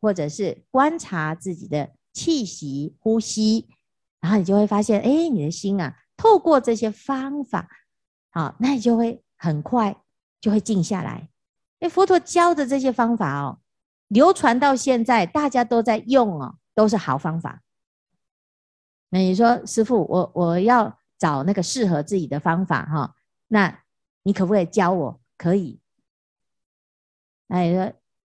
或者是观察自己的气息呼吸，然后你就会发现，哎，你的心啊，透过这些方法，啊，那你就会很快就会静下来。哎，佛陀教的这些方法哦，流传到现在，大家都在用哦，都是好方法。那你说，师傅，我我要。找那个适合自己的方法哈，那你可不可以教我？可以。哎，说，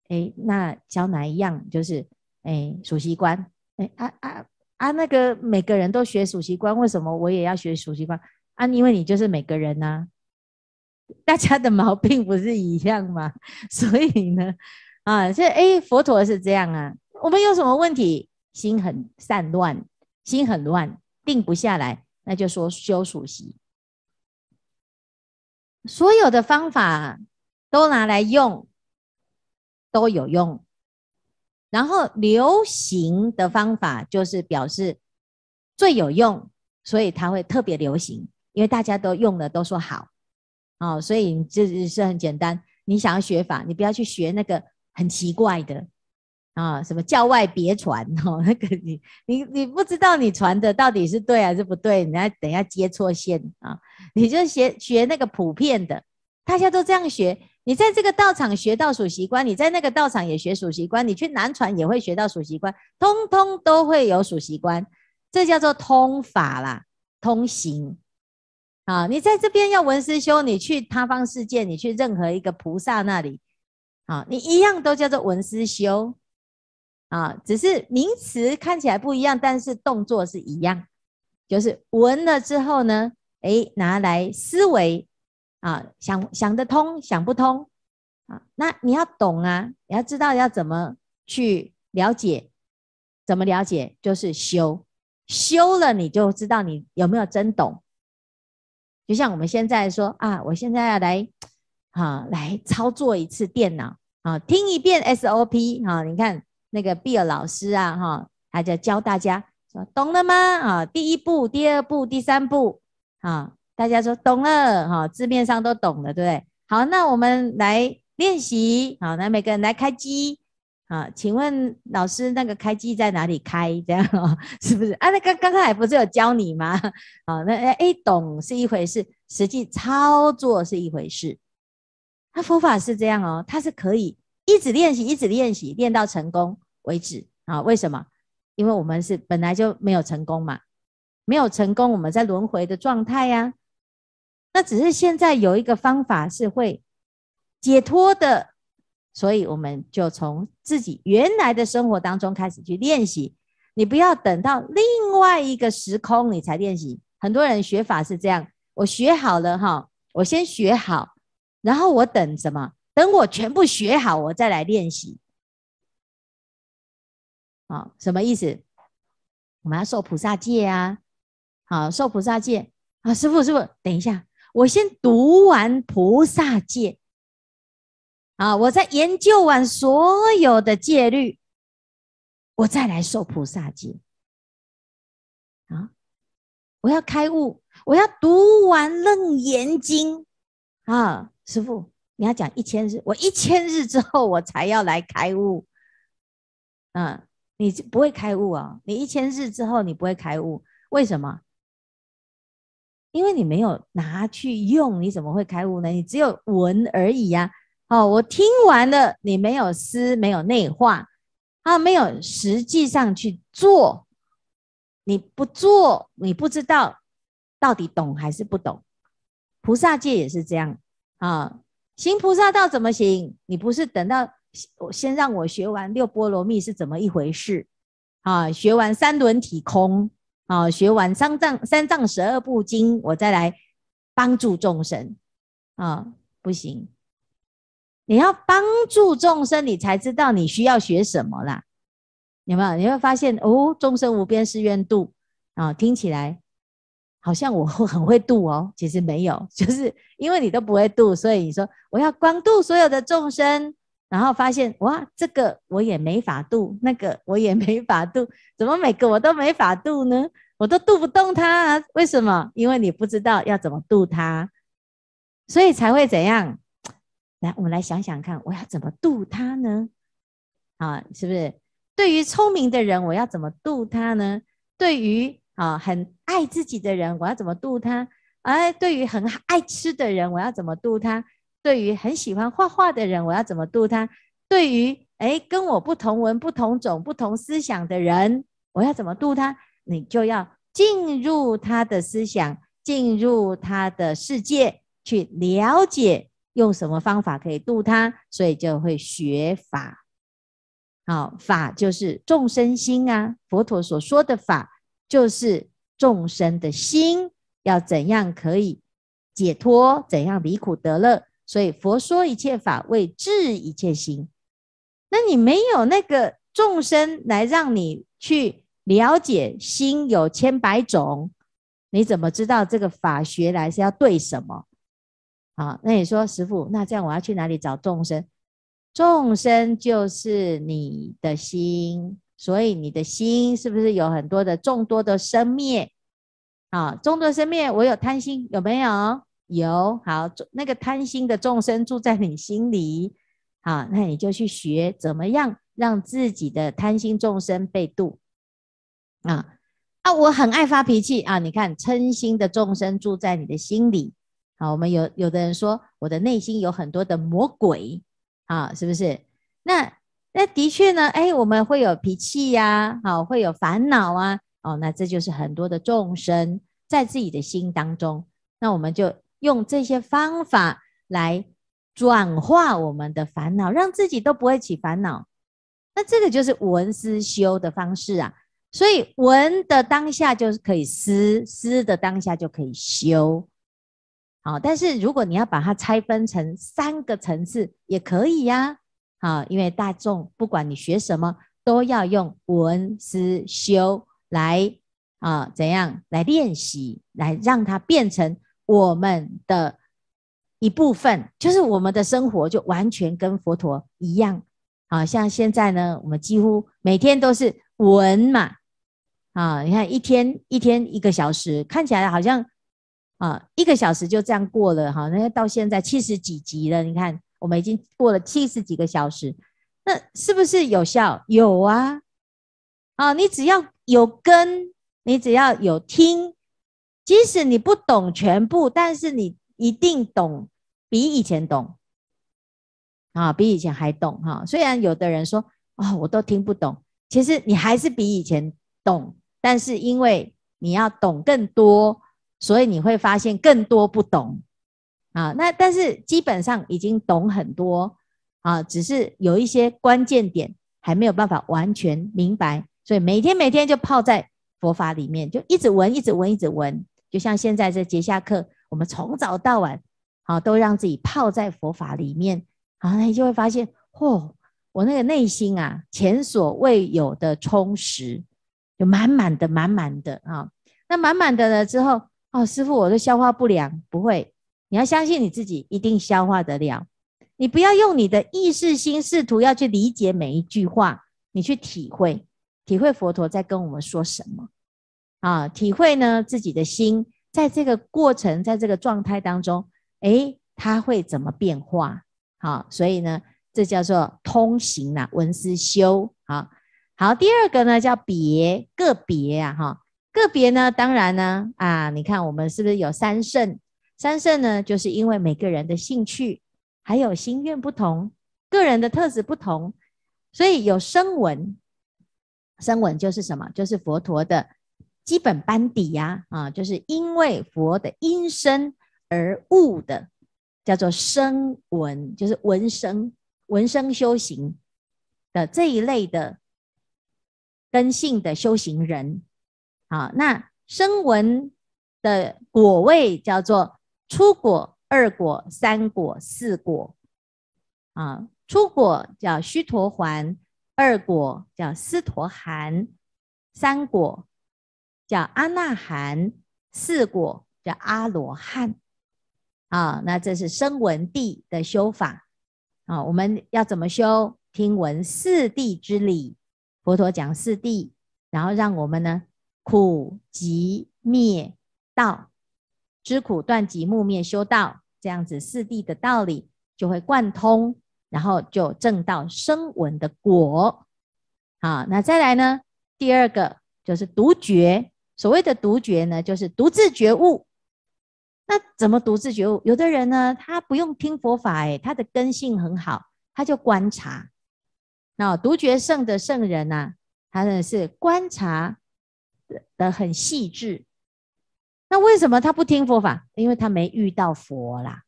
哎，那教哪一样？就是，哎，属习观。哎，啊啊啊，那个每个人都学属习观，为什么我也要学属习观？啊，因为你就是每个人呐，大家的毛病不是一样吗？(laughs) 所以呢，啊，这哎，佛陀是这样啊，我们有什么问题？心很散乱，心很乱，定不下来。那就说修属习。所有的方法都拿来用，都有用。然后流行的方法就是表示最有用，所以它会特别流行，因为大家都用了都说好，哦，所以这是很简单。你想要学法，你不要去学那个很奇怪的。啊，什么教外别传？哦，那个你你你不知道你传的到底是对还是不对？你要等一下接错线啊！你就学学那个普遍的，大家都这样学。你在这个道场学到数习观，你在那个道场也学数习观，你去南传也会学到数习观，通通都会有数习观，这叫做通法啦，通行啊！你在这边要文思修，你去他方世界，你去任何一个菩萨那里，啊，你一样都叫做文思修。啊，只是名词看起来不一样，但是动作是一样。就是闻了之后呢，哎，拿来思维啊，想想得通，想不通啊。那你要懂啊，你要知道要怎么去了解，怎么了解就是修，修了你就知道你有没有真懂。就像我们现在说啊，我现在要来啊，来操作一次电脑啊，听一遍 SOP 啊，你看。那个碧尔老师啊，哈，他就教大家说，懂了吗？啊，第一步、第二步、第三步，啊，大家说懂了，哈，字面上都懂了，对不对？好，那我们来练习，好，来每个人来开机，啊，请问老师那个开机在哪里开？这样哦，是不是？啊，那刚刚才不是有教你吗？好，那 A 懂是一回事，实际操作是一回事。那佛法是这样哦，它是可以一直练习，一直练习，练到成功。为止啊？为什么？因为我们是本来就没有成功嘛，没有成功，我们在轮回的状态呀。那只是现在有一个方法是会解脱的，所以我们就从自己原来的生活当中开始去练习。你不要等到另外一个时空你才练习。很多人学法是这样，我学好了哈，我先学好，然后我等什么？等我全部学好，我再来练习。啊，什么意思？我们要受菩萨戒啊！好，受菩萨戒啊！师傅，师傅，等一下，我先读完菩萨戒啊！我在研究完所有的戒律，我再来受菩萨戒啊！我要开悟，我要读完《楞严经》啊！师傅，你要讲一千日，我一千日之后，我才要来开悟，嗯。你不会开悟啊！你一千日之后你不会开悟，为什么？因为你没有拿去用，你怎么会开悟呢？你只有闻而已呀。哦，我听完了，你没有思，没有内化，啊，没有实际上去做，你不做，你不知道到底懂还是不懂。菩萨界也是这样啊，行菩萨道怎么行？你不是等到。我先让我学完六波罗蜜是怎么一回事啊？学完三轮体空啊，学完三藏三藏十二部经，我再来帮助众生啊？不行，你要帮助众生，你才知道你需要学什么啦。有没有？你会发现哦，众生无边誓愿度啊，听起来好像我会 (laughs) 很会度哦，其实没有，就是因为你都不会度，所以你说我要广度所有的众生。然后发现哇，这个我也没法度，那个我也没法度，怎么每个我都没法度呢？我都度不动啊，为什么？因为你不知道要怎么度它，所以才会怎样？来，我们来想想看，我要怎么度它呢？啊，是不是？对于聪明的人，我要怎么度他呢？对于啊，很爱自己的人，我要怎么度他？哎，对于很爱吃的人，我要怎么度他？对于很喜欢画画的人，我要怎么度他？对于哎，跟我不同文、不同种、不同思想的人，我要怎么度他？你就要进入他的思想，进入他的世界，去了解用什么方法可以度他，所以就会学法。好，法就是众生心啊。佛陀所说的法，就是众生的心要怎样可以解脱，怎样离苦得乐。所以佛说一切法为治一切心，那你没有那个众生来让你去了解心有千百种，你怎么知道这个法学来是要对什么？好，那你说师傅，那这样我要去哪里找众生？众生就是你的心，所以你的心是不是有很多的众多的生灭？啊？众多生灭，我有贪心，有没有？有好，那个贪心的众生住在你心里，好，那你就去学怎么样让自己的贪心众生被度啊啊！我很爱发脾气啊，你看嗔心的众生住在你的心里，好，我们有有的人说我的内心有很多的魔鬼，啊，是不是？那那的确呢，哎，我们会有脾气呀，好，会有烦恼啊，哦，那这就是很多的众生在自己的心当中，那我们就。用这些方法来转化我们的烦恼，让自己都不会起烦恼。那这个就是闻思修的方式啊。所以闻的当下就是可以思，思的当下就可以修。好，但是如果你要把它拆分成三个层次，也可以呀。好，因为大众不管你学什么，都要用闻思修来啊，怎样来练习，来让它变成。我们的一部分，就是我们的生活就完全跟佛陀一样，好像现在呢，我们几乎每天都是闻嘛，啊，你看一天一天一个小时，看起来好像啊，一个小时就这样过了哈，那到现在七十几集了，你看我们已经过了七十几个小时，那是不是有效？有啊，啊，你只要有跟，你只要有听。即使你不懂全部，但是你一定懂，比以前懂啊，比以前还懂哈。虽然有的人说啊，我都听不懂，其实你还是比以前懂。但是因为你要懂更多，所以你会发现更多不懂啊。那但是基本上已经懂很多啊，只是有一些关键点还没有办法完全明白，所以每天每天就泡在佛法里面，就一直闻，一直闻，一直闻。就像现在这节下课，我们从早到晚，好都让自己泡在佛法里面，好，你就会发现，嚯，我那个内心啊，前所未有的充实，就满满的、满满的啊。那满满的了之后，哦，师傅，我都消化不良，不会，你要相信你自己，一定消化得了。你不要用你的意识心试图要去理解每一句话，你去体会，体会佛陀在跟我们说什么。啊，体会呢自己的心，在这个过程，在这个状态当中，诶，它会怎么变化？好，所以呢，这叫做通行呐，闻思修。啊。好，第二个呢叫别个别啊，哈，个别呢，当然呢，啊，你看我们是不是有三圣？三圣呢，就是因为每个人的兴趣还有心愿不同，个人的特质不同，所以有声闻，声闻就是什么？就是佛陀的。基本班底呀，啊，就是因为佛的因身而悟的，叫做声闻，就是闻声闻声修行的这一类的根性的修行人，好，那声闻的果位叫做初果、二果、三果、四果，啊，初果叫须陀环，二果叫斯陀含，三果。叫阿那含四果，叫阿罗汉啊。那这是声闻地的修法啊。我们要怎么修？听闻四地之理，佛陀讲四地，然后让我们呢苦集灭道知苦断集木灭修道，这样子四地的道理就会贯通，然后就证到生闻的果。好，那再来呢？第二个就是独觉。所谓的独觉呢，就是独自觉悟。那怎么独自觉悟？有的人呢，他不用听佛法，哎，他的根性很好，他就观察。那独觉圣的圣人呢，他呢是观察的很细致。那为什么他不听佛法？因为他没遇到佛啦。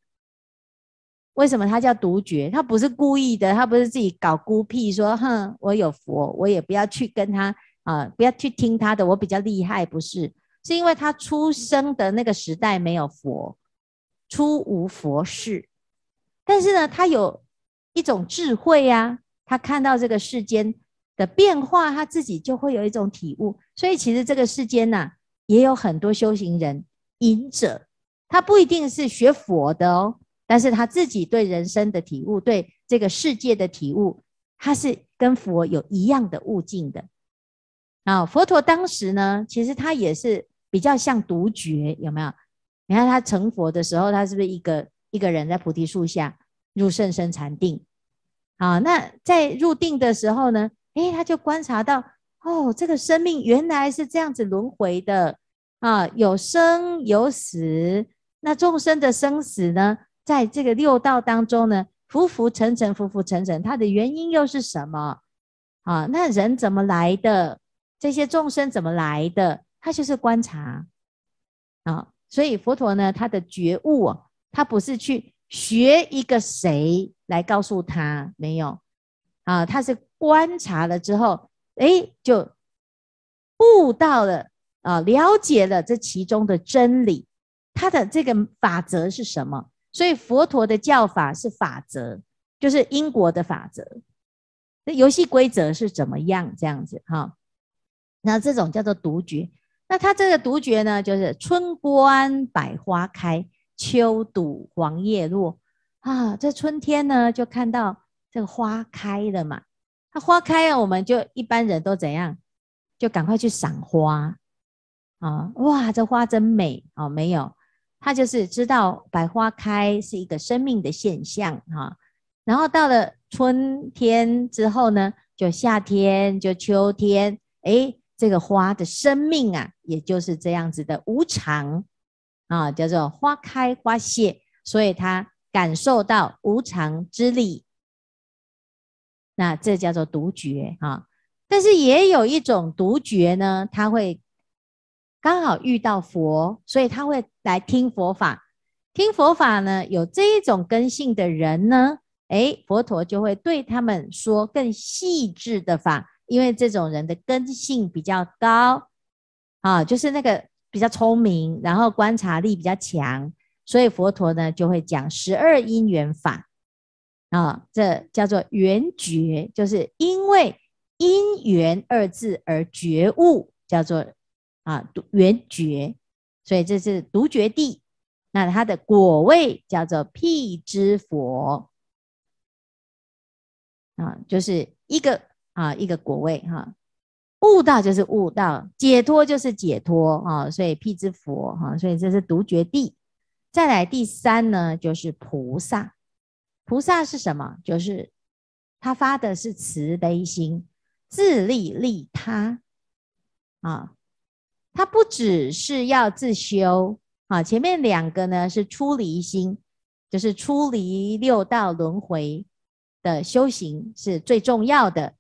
为什么他叫独觉？他不是故意的，他不是自己搞孤僻，说哼，我有佛，我也不要去跟他。啊，不要去听他的，我比较厉害，不是？是因为他出生的那个时代没有佛，出无佛事，但是呢，他有一种智慧呀，他看到这个世间的变化，他自己就会有一种体悟。所以其实这个世间呐，也有很多修行人、隐者，他不一定是学佛的哦，但是他自己对人生的体悟、对这个世界的体悟，他是跟佛有一样的悟境的。啊，佛陀当时呢，其实他也是比较像独觉，有没有？你看他成佛的时候，他是不是一个一个人在菩提树下入甚深禅定？啊，那在入定的时候呢，哎，他就观察到，哦，这个生命原来是这样子轮回的啊，有生有死。那众生的生死呢，在这个六道当中呢，浮浮沉沉，浮浮沉沉，它的原因又是什么？啊，那人怎么来的？这些众生怎么来的？他就是观察啊，所以佛陀呢，他的觉悟，他不是去学一个谁来告诉他没有啊，他是观察了之后，哎，悟到了啊，了解了这其中的真理，他的这个法则是什么？所以佛陀的教法是法则，就是因果的法则，那游戏规则是怎么样？这样子哈。那这种叫做独绝。那它这个独绝呢，就是春观百花开，秋睹黄叶落。啊，这春天呢，就看到这个花开了嘛。它花开了，我们就一般人都怎样，就赶快去赏花。啊，哇，这花真美啊！没有，它就是知道百花开是一个生命的现象啊。然后到了春天之后呢，就夏天，就秋天，哎。这个花的生命啊，也就是这样子的无常啊，叫做花开花谢，所以他感受到无常之力，那这叫做独觉啊。但是也有一种独觉呢，他会刚好遇到佛，所以他会来听佛法。听佛法呢，有这一种根性的人呢，诶，佛陀就会对他们说更细致的法。因为这种人的根性比较高，啊，就是那个比较聪明，然后观察力比较强，所以佛陀呢就会讲十二因缘法，啊，这叫做缘觉，就是因为因缘二字而觉悟，叫做啊缘觉，所以这是独觉地，那它的果位叫做辟支佛，啊，就是一个。啊，一个果位哈，悟道就是悟道，解脱就是解脱啊，所以辟之佛哈，所以这是独觉地。再来第三呢，就是菩萨。菩萨是什么？就是他发的是慈悲心，自利利他啊。他不只是要自修啊，前面两个呢是出离心，就是出离六道轮回的修行是最重要的。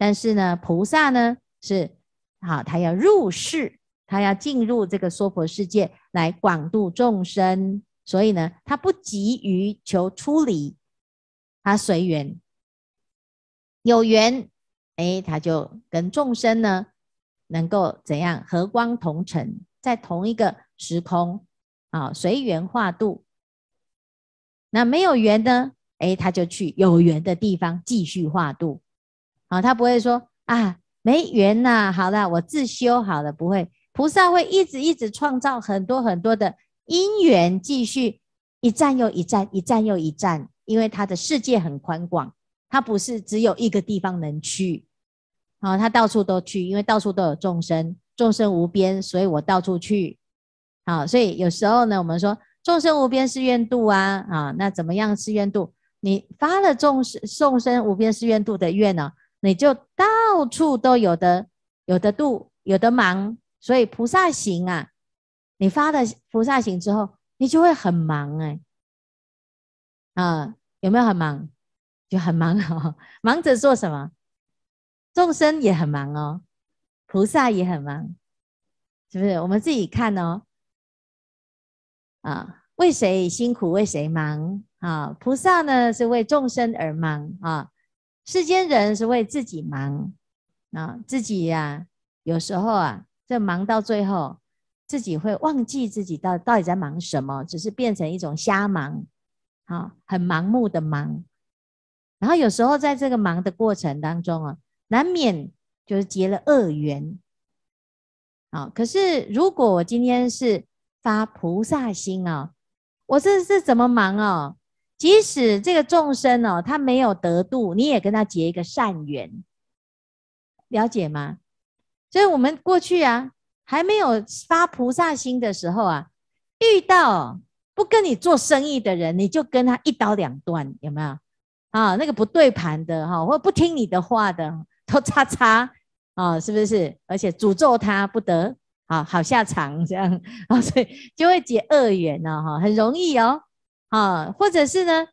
但是呢，菩萨呢是好，他要入世，他要进入这个娑婆世界来广度众生，所以呢，他不急于求出离，他随缘，有缘，哎，他就跟众生呢能够怎样和光同尘，在同一个时空啊，随缘化度。那没有缘呢，哎，他就去有缘的地方继续化度。啊，他不会说啊，没缘呐。好了，我自修好了，不会。菩萨会一直一直创造很多很多的因缘，继续一站又一站，一站又一站，因为他的世界很宽广，他不是只有一个地方能去。啊，他到处都去，因为到处都有众生，众生无边，所以我到处去。好，所以有时候呢，我们说众生无边誓愿度啊，啊，那怎么样誓愿度？你发了众生众生无边誓愿度的愿呢？你就到处都有的，有的度，有的忙，所以菩萨行啊，你发了菩萨行之后，你就会很忙哎，啊，有没有很忙？就很忙哦，忙着做什么？众生也很忙哦，菩萨也很忙，是不是？我们自己看哦，啊，为谁辛苦为谁忙啊？菩萨呢是为众生而忙啊。世间人是为自己忙啊，自己呀，有时候啊，这忙到最后，自己会忘记自己到到底在忙什么，只是变成一种瞎忙，啊，很盲目的忙。然后有时候在这个忙的过程当中啊，难免就是结了恶缘。啊，可是如果我今天是发菩萨心啊，我这是怎么忙哦？即使这个众生哦，他没有得度，你也跟他结一个善缘，了解吗？所以，我们过去啊，还没有发菩萨心的时候啊，遇到不跟你做生意的人，你就跟他一刀两断，有没有？啊，那个不对盘的哈，或不听你的话的，都叉叉啊，是不是？而且诅咒他不得啊，好下场，这样啊，所以就会结恶缘呢，哈，很容易哦。啊，或者是呢，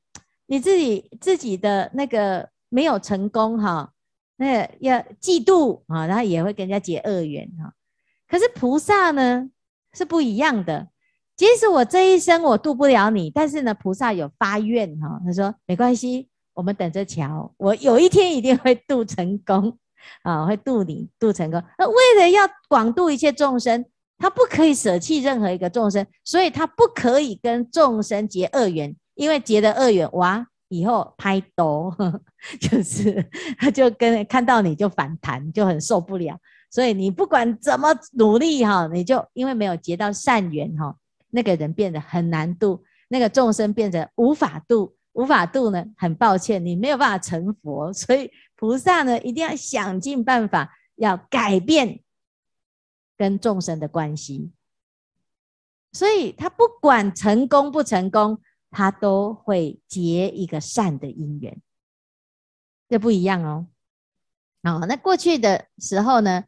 你自己自己的那个没有成功哈，那要嫉妒啊，然后也会跟人家结恶缘哈。可是菩萨呢是不一样的，即使我这一生我渡不了你，但是呢，菩萨有发愿哈，他说没关系，我们等着瞧，我有一天一定会渡成功，啊，会渡你渡成功。那为了要广度一切众生。他不可以舍弃任何一个众生，所以他不可以跟众生结恶缘，因为结的恶缘，哇，以后拍抖，(laughs) 就是他就跟看到你就反弹，就很受不了。所以你不管怎么努力哈，你就因为没有结到善缘哈，那个人变得很难度，那个众生变得无法度，无法度呢，很抱歉，你没有办法成佛。所以菩萨呢，一定要想尽办法要改变。跟众生的关系，所以他不管成功不成功，他都会结一个善的因缘，这不一样哦。哦，那过去的时候呢，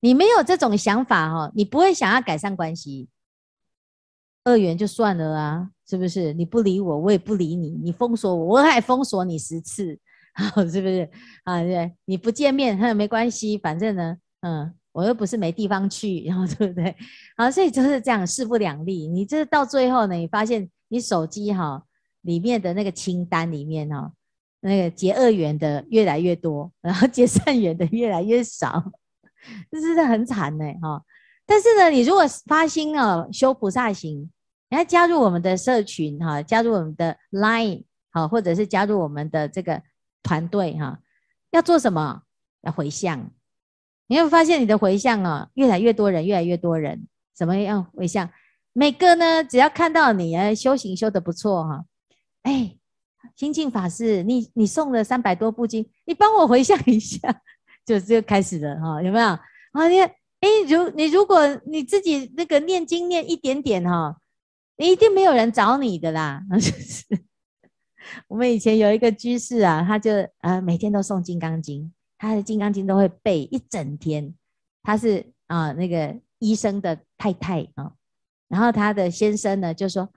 你没有这种想法哦，你不会想要改善关系，恶缘就算了啊，是不是？你不理我，我也不理你，你封锁我，我还封锁你十次，(laughs) 是不是？啊，对，你不见面，哼，没关系，反正呢，嗯。我又不是没地方去，然后 (laughs) 对不对？好，所以就是这样势不两立。你这到最后呢，你发现你手机哈里面的那个清单里面哈，那个结恶缘的越来越多，然后结善缘的越来越少，这的很惨呢哈。但是呢，你如果发心哦修菩萨行，你要加入我们的社群哈，加入我们的 Line 好，或者是加入我们的这个团队哈，要做什么？要回向。有没有发现你的回向啊？越来越多人，越来越多人，怎么样回向？每个呢，只要看到你啊，修行修的不错哈，哎，清净法师，你你送了三百多部经，你帮我回向一下，就就开始了哈，有没有？啊，你看，哎，如你如果你自己那个念经念一点点哈，你一定没有人找你的啦。(laughs) 我们以前有一个居士啊，他就啊，每天都诵金刚经。他的《金刚经》都会背一整天。他是啊，那个医生的太太啊，然后他的先生呢就说：“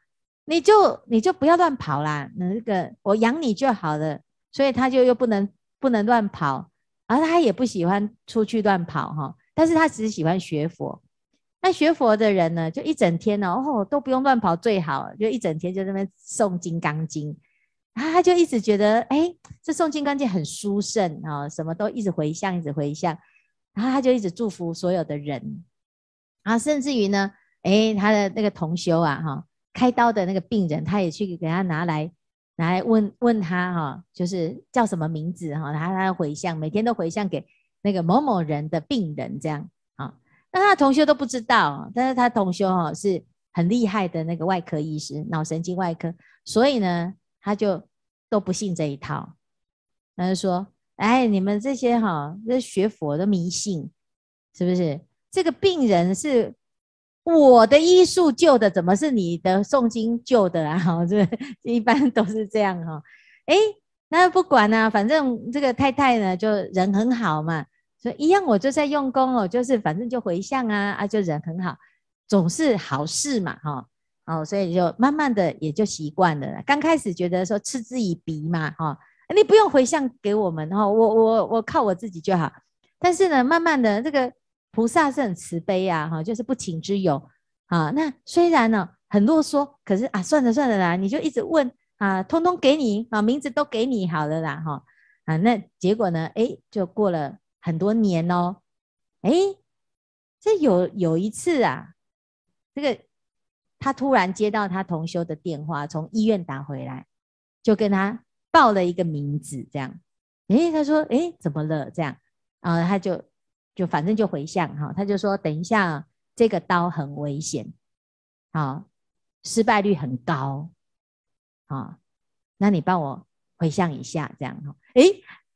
你就你就不要乱跑啦，那个我养你就好了。”所以他就又不能不能乱跑，而他也不喜欢出去乱跑哈，但是他只喜欢学佛。那学佛的人呢，就一整天呢哦都不用乱跑，最好就一整天就在那边诵《金刚经》。他他就一直觉得，哎，这诵金刚经很殊胜啊，什么都一直回向，一直回向，然后他就一直祝福所有的人，啊，甚至于呢，哎，他的那个同修啊，哈，开刀的那个病人，他也去给他拿来，拿来问问他，哈，就是叫什么名字，哈，他他回向，每天都回向给那个某某人的病人这样，啊，那他的同修都不知道，但是他同修哈，是很厉害的那个外科医师，脑神经外科，所以呢。他就都不信这一套，他就说：“哎，你们这些哈，这学佛的迷信，是不是？这个病人是我的医术救的，怎么是你的诵经救的啊？(laughs) 这一般都是这样哈。哎，那不管啊，反正这个太太呢，就人很好嘛，说一样我就在用功哦，就是反正就回向啊啊，就人很好，总是好事嘛哈。”哦，所以就慢慢的也就习惯了。刚开始觉得说嗤之以鼻嘛，哈，你不用回向给我们哈，我我我靠我自己就好。但是呢，慢慢的这个菩萨是很慈悲呀，哈，就是不请之友啊。那虽然呢很啰嗦，可是啊，算了算了啦，你就一直问啊，通通给你啊，名字都给你好了啦，哈啊，那结果呢，哎，就过了很多年哦，哎，这有有一次啊，这个。他突然接到他同修的电话，从医院打回来，就跟他报了一个名字，这样。哎，他说：“哎，怎么了？”这样，啊，他就就反正就回向哈，他就说：“等一下，这个刀很危险，好，失败率很高，好，那你帮我回向一下，这样哈。”哎。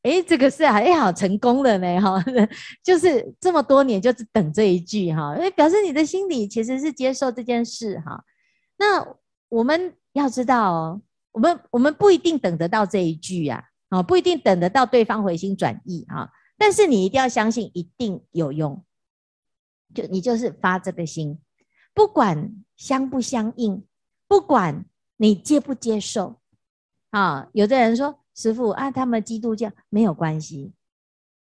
哎，这个是还好成功了呢，哈，(laughs) 就是这么多年就是等这一句哈，因为表示你的心里其实是接受这件事哈。那我们要知道哦，我们我们不一定等得到这一句啊，啊，不一定等得到对方回心转意啊。但是你一定要相信，一定有用。就你就是发这个心，不管相不相应，不管你接不接受，啊，有的人说。师傅啊，他们基督教没有关系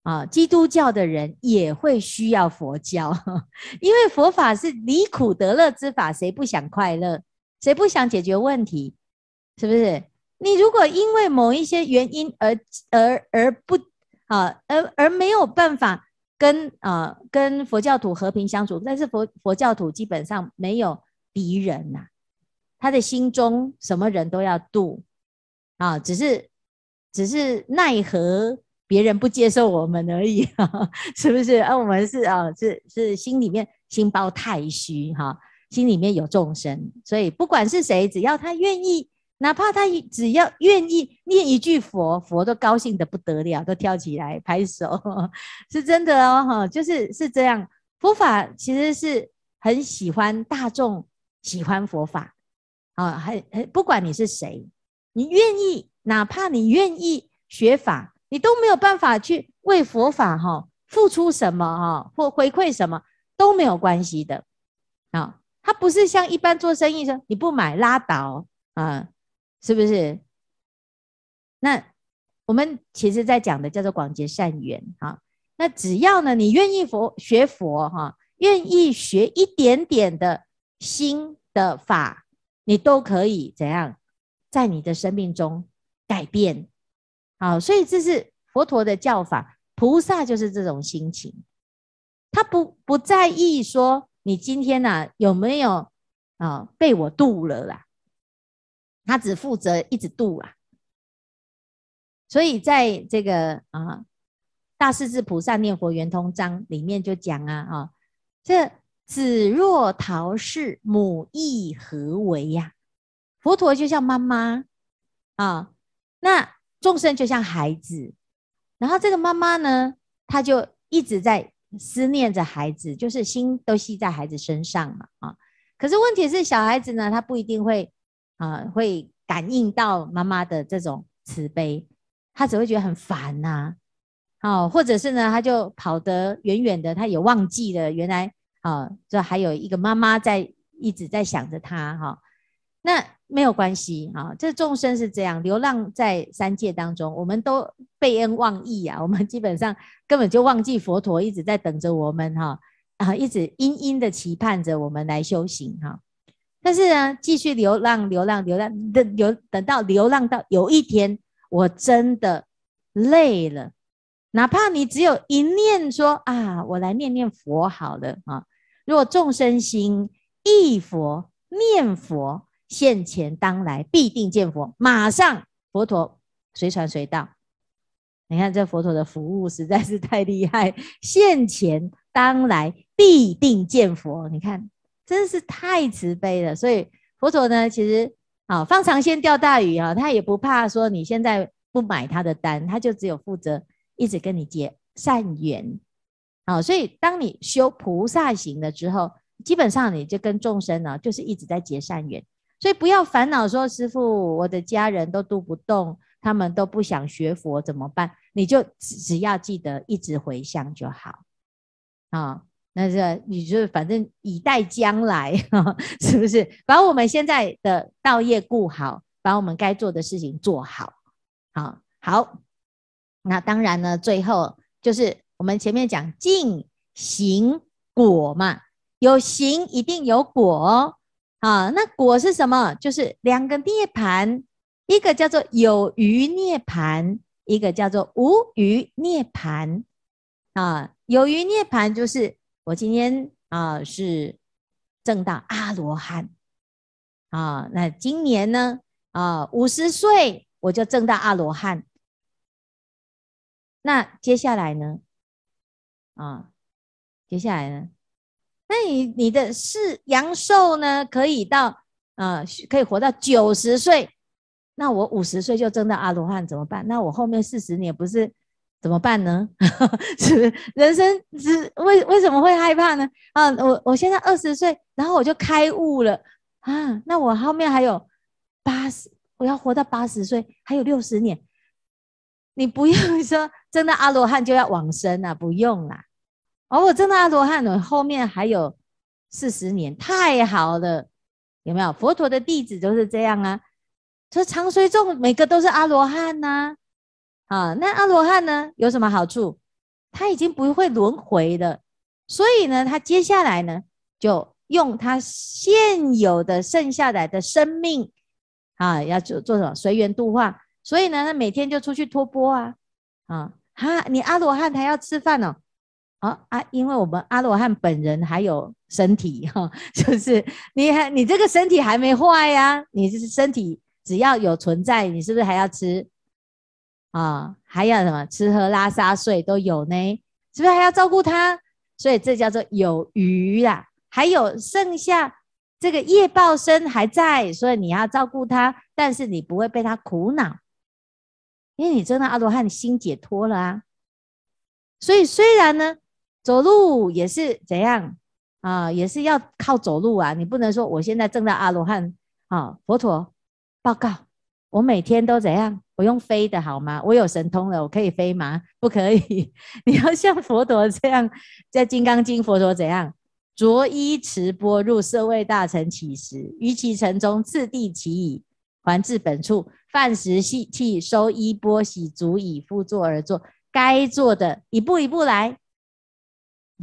啊，基督教的人也会需要佛教，(laughs) 因为佛法是离苦得乐之法，谁不想快乐？谁不想解决问题？是不是？你如果因为某一些原因而而而不啊而而没有办法跟啊跟佛教徒和平相处，但是佛佛教徒基本上没有敌人呐，他的心中什么人都要度啊，只是。只是奈何别人不接受我们而已哈，(laughs) 是不是？啊，我们是啊，是是心里面心包太虚哈，心里面有众生，所以不管是谁，只要他愿意，哪怕他只要愿意念一句佛，佛都高兴的不得了，都跳起来拍手，(laughs) 是真的哦，哈，就是是这样。佛法其实是很喜欢大众，喜欢佛法啊，很很不管你是谁，你愿意。哪怕你愿意学法，你都没有办法去为佛法哈付出什么哈或回馈什么都没有关系的，啊，它不是像一般做生意说你不买拉倒啊，是不是？那我们其实在讲的叫做广结善缘啊，那只要呢你愿意佛学佛哈，愿意学一点点的心的法，你都可以怎样在你的生命中。改变，好，所以这是佛陀的教法。菩萨就是这种心情，他不不在意说你今天呐有没有啊被我度了啦，他只负责一直度啊。所以在这个啊《大势至菩萨念佛圆通章》里面就讲啊啊，这子若逃世，母意何为呀？佛陀就像妈妈啊。那众生就像孩子，然后这个妈妈呢，她就一直在思念着孩子，就是心都系在孩子身上嘛啊。可是问题是，小孩子呢，他不一定会啊，会感应到妈妈的这种慈悲，他只会觉得很烦呐。哦，或者是呢，他就跑得远远的，他也忘记了原来啊，这还有一个妈妈在一直在想着他哈。那。没有关系啊，这众生是这样流浪在三界当中，我们都背恩忘义啊，(laughs) 我们基本上根本就忘记佛陀一直在等着我们哈啊，一直殷殷的期盼着我们来修行哈。但是呢，继续流浪，流浪，流浪的流，等到流浪到有一天，我真的累了，哪怕你只有一念说啊，我来念念佛好了啊。若众生心忆佛念佛。现前当来必定见佛，马上佛陀随传随到。你看这佛陀的服务实在是太厉害，现前当来必定见佛。你看真是太慈悲了，所以佛陀呢，其实好放长线钓大鱼哈，他也不怕说你现在不买他的单，他就只有负责一直跟你结善缘。好，所以当你修菩萨行的之后，基本上你就跟众生呢，就是一直在结善缘。所以不要烦恼，说师父，我的家人都读不动，他们都不想学佛，怎么办？你就只要记得一直回向就好，啊，那是你就反正以待将来，(laughs) 是不是？把我们现在的道业顾好，把我们该做的事情做好，好，好。那当然呢，最后就是我们前面讲静行果嘛，有行一定有果哦。啊，那果是什么？就是两个涅盘，一个叫做有余涅盘，一个叫做无余涅盘。啊，有余涅盘就是我今天啊是正到阿罗汉。啊，那今年呢啊五十岁我就正到阿罗汉。那接下来呢？啊，接下来呢？那你你的是阳寿呢？可以到啊，可以活到九十岁。那我五十岁就证到阿罗汉怎么办？那我后面四十年不是怎么办呢？(laughs) 是人生是为为什么会害怕呢？啊，我我现在二十岁，然后我就开悟了啊。那我后面还有八十，我要活到八十岁，还有六十年。你不用说真到阿罗汉就要往生啊，不用啦。哦，我真的阿罗汉呢，后面还有四十年，太好了，有没有？佛陀的弟子都是这样啊，说长随众每个都是阿罗汉呐。啊，那阿罗汉呢有什么好处？他已经不会轮回了，所以呢，他接下来呢就用他现有的剩下来的生命啊，要做做什么？随缘度化。所以呢，他每天就出去托钵啊，啊哈，你阿罗汉还要吃饭哦。啊啊！因为我们阿罗汉本人还有身体哈，就是？你还你这个身体还没坏呀？你就是身体只要有存在，你是不是还要吃啊？还要什么吃喝拉撒睡都有呢？是不是还要照顾他？所以这叫做有余啦。还有剩下这个业报身还在，所以你要照顾他，但是你不会被他苦恼，因为你真的阿罗汉心解脱了啊。所以虽然呢。走路也是怎样啊？也是要靠走路啊！你不能说我现在正在阿罗汉啊，佛陀报告我每天都怎样？我用飞的好吗？我有神通了，我可以飞吗？不可以！(laughs) 你要像佛陀这样，在《金刚经》，佛陀怎样着衣持钵入舍卫大城起时，于其城中次第起矣，还至本处，饭食息气，收衣钵，洗足以复坐而坐。该做的一步一步来。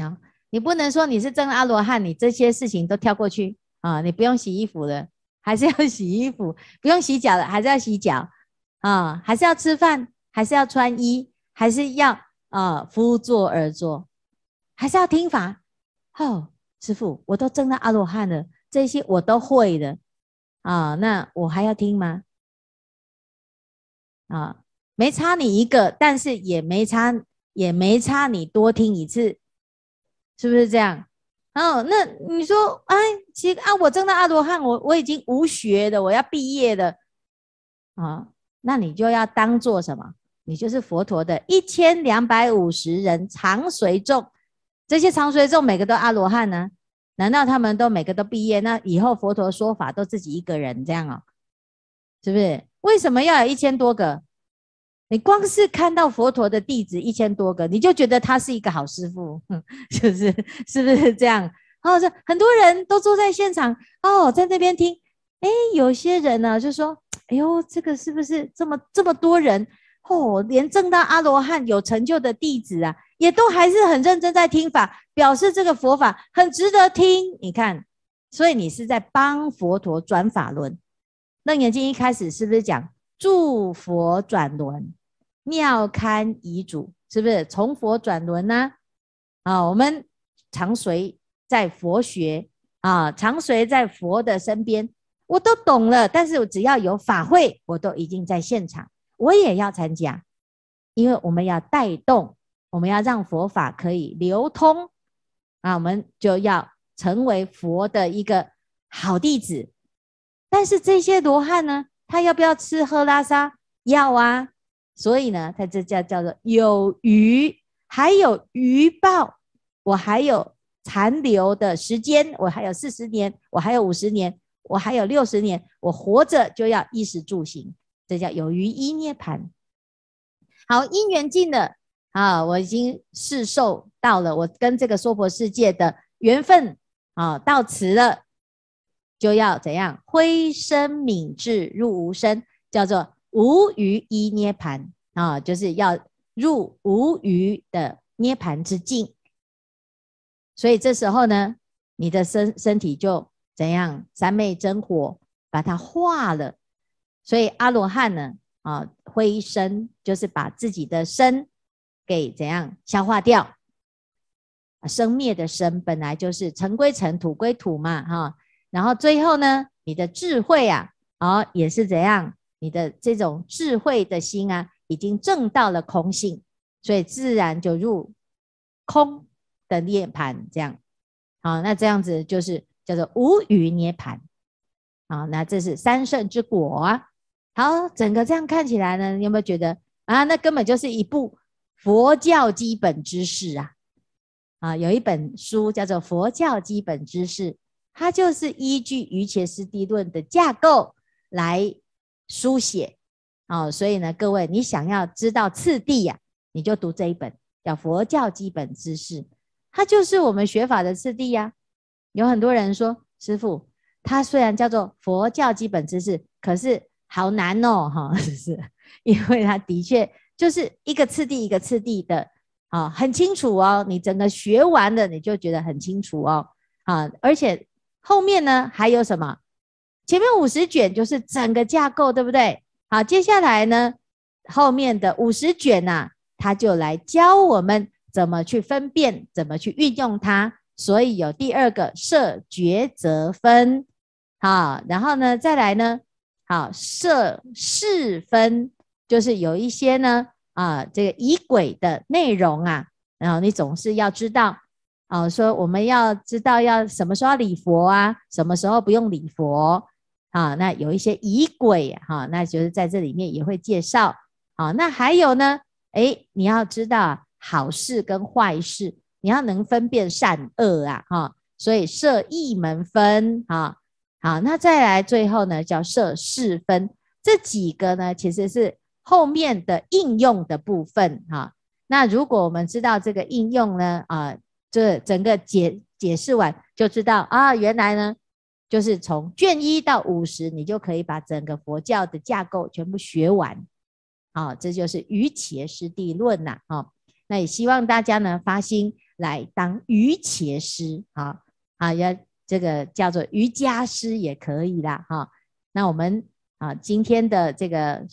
啊！你不能说你是证阿罗汉，你这些事情都跳过去啊！你不用洗衣服了，还是要 (laughs) 洗衣服；不用洗脚了，还是要洗脚啊！还是要吃饭，还是要穿衣，还是要啊，敷坐而坐，还是要听法。哦，师傅，我都真的阿罗汉了，这些我都会的啊。那我还要听吗？啊，没差你一个，但是也没差，也没差你多听一次。是不是这样？哦，那你说，哎，其实啊，我真到阿罗汉，我我已经无学的，我要毕业的，啊，那你就要当做什么？你就是佛陀的一千两百五十人常随众，这些常随众每个都阿罗汉呢？难道他们都每个都毕业？那以后佛陀说法都自己一个人这样哦？是不是？为什么要有一千多个？你光是看到佛陀的弟子一千多个，你就觉得他是一个好师傅，是 (laughs) 不是？是不是这样？然后说很多人都坐在现场哦，在那边听。哎，有些人呢就说：“哎呦，这个是不是这么这么多人？哦，连正大阿罗汉有成就的弟子啊，也都还是很认真在听法，表示这个佛法很值得听。你看，所以你是在帮佛陀转法轮。楞严经一开始是不是讲助佛转轮？”妙堪遗嘱，是不是从佛转轮呢？啊，我们常随在佛学啊，常随在佛的身边，我都懂了。但是我只要有法会，我都已经在现场，我也要参加，因为我们要带动，我们要让佛法可以流通啊，我们就要成为佛的一个好弟子。但是这些罗汉呢，他要不要吃喝拉撒？要啊。所以呢，它这叫叫做有余，还有余报，我还有残留的时间，我还有四十年，我还有五十年，我还有六十年，我活着就要衣食住行，这叫有余一涅盘。好，因缘尽了啊，我已经是受到了，我跟这个娑婆世界的缘分啊到此了，就要怎样？灰身泯智入无声，叫做。无余一涅盘啊，就是要入无余的涅盘之境。所以这时候呢，你的身身体就怎样？三昧真火把它化了。所以阿罗汉呢，啊，灰身就是把自己的身给怎样消化掉？生灭的生本来就是尘归尘，土归土嘛，哈。然后最后呢，你的智慧啊，啊，也是怎样？你的这种智慧的心啊，已经证到了空性，所以自然就入空的涅盘，这样。好，那这样子就是叫做无余涅盘。好，那这是三圣之果啊。好，整个这样看起来呢，你有没有觉得啊？那根本就是一部佛教基本知识啊。啊，有一本书叫做《佛教基本知识》，它就是依据《瑜伽师地论》的架构来。书写，哦，所以呢，各位，你想要知道次第呀，你就读这一本叫《佛教基本知识》，它就是我们学法的次第呀。有很多人说，师傅，它虽然叫做《佛教基本知识》，可是好难哦，哈，(laughs) 是不是？因为它的确就是一个次第一个次第的，啊，很清楚哦。你整个学完了，你就觉得很清楚哦，啊，而且后面呢还有什么？前面五十卷就是整个架构，对不对？好，接下来呢，后面的五十卷呢，他就来教我们怎么去分辨，怎么去运用它。所以有第二个设抉择分，好，然后呢，再来呢，好设是分，就是有一些呢，啊，这个仪轨的内容啊，然后你总是要知道，啊，说我们要知道要什么时候要礼佛啊，什么时候不用礼佛。啊，那有一些疑鬼哈，那就是在这里面也会介绍。好，那还有呢，哎，你要知道好事跟坏事，你要能分辨善恶啊，哈。所以设一门分，哈，好，那再来最后呢，叫设四分。这几个呢，其实是后面的应用的部分哈。那如果我们知道这个应用呢，啊，这整个解解释完就知道啊，原来呢。就是从卷一到五十，你就可以把整个佛教的架构全部学完。啊，这就是瑜伽师地论呐。哦，那也希望大家呢发心来当瑜伽师。啊，啊，要这个叫做瑜伽师也可以啦。哈，那我们啊今天的这个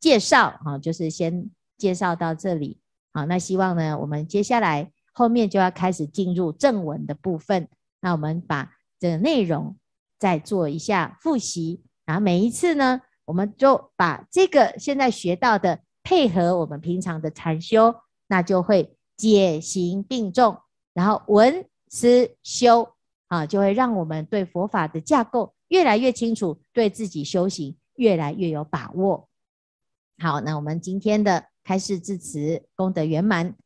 介绍啊，就是先介绍到这里。好，那希望呢我们接下来后面就要开始进入正文的部分。那我们把这个内容。再做一下复习，然后每一次呢，我们就把这个现在学到的配合我们平常的禅修，那就会解行并重，然后闻思修啊，就会让我们对佛法的架构越来越清楚，对自己修行越来越有把握。好，那我们今天的开示致辞功德圆满。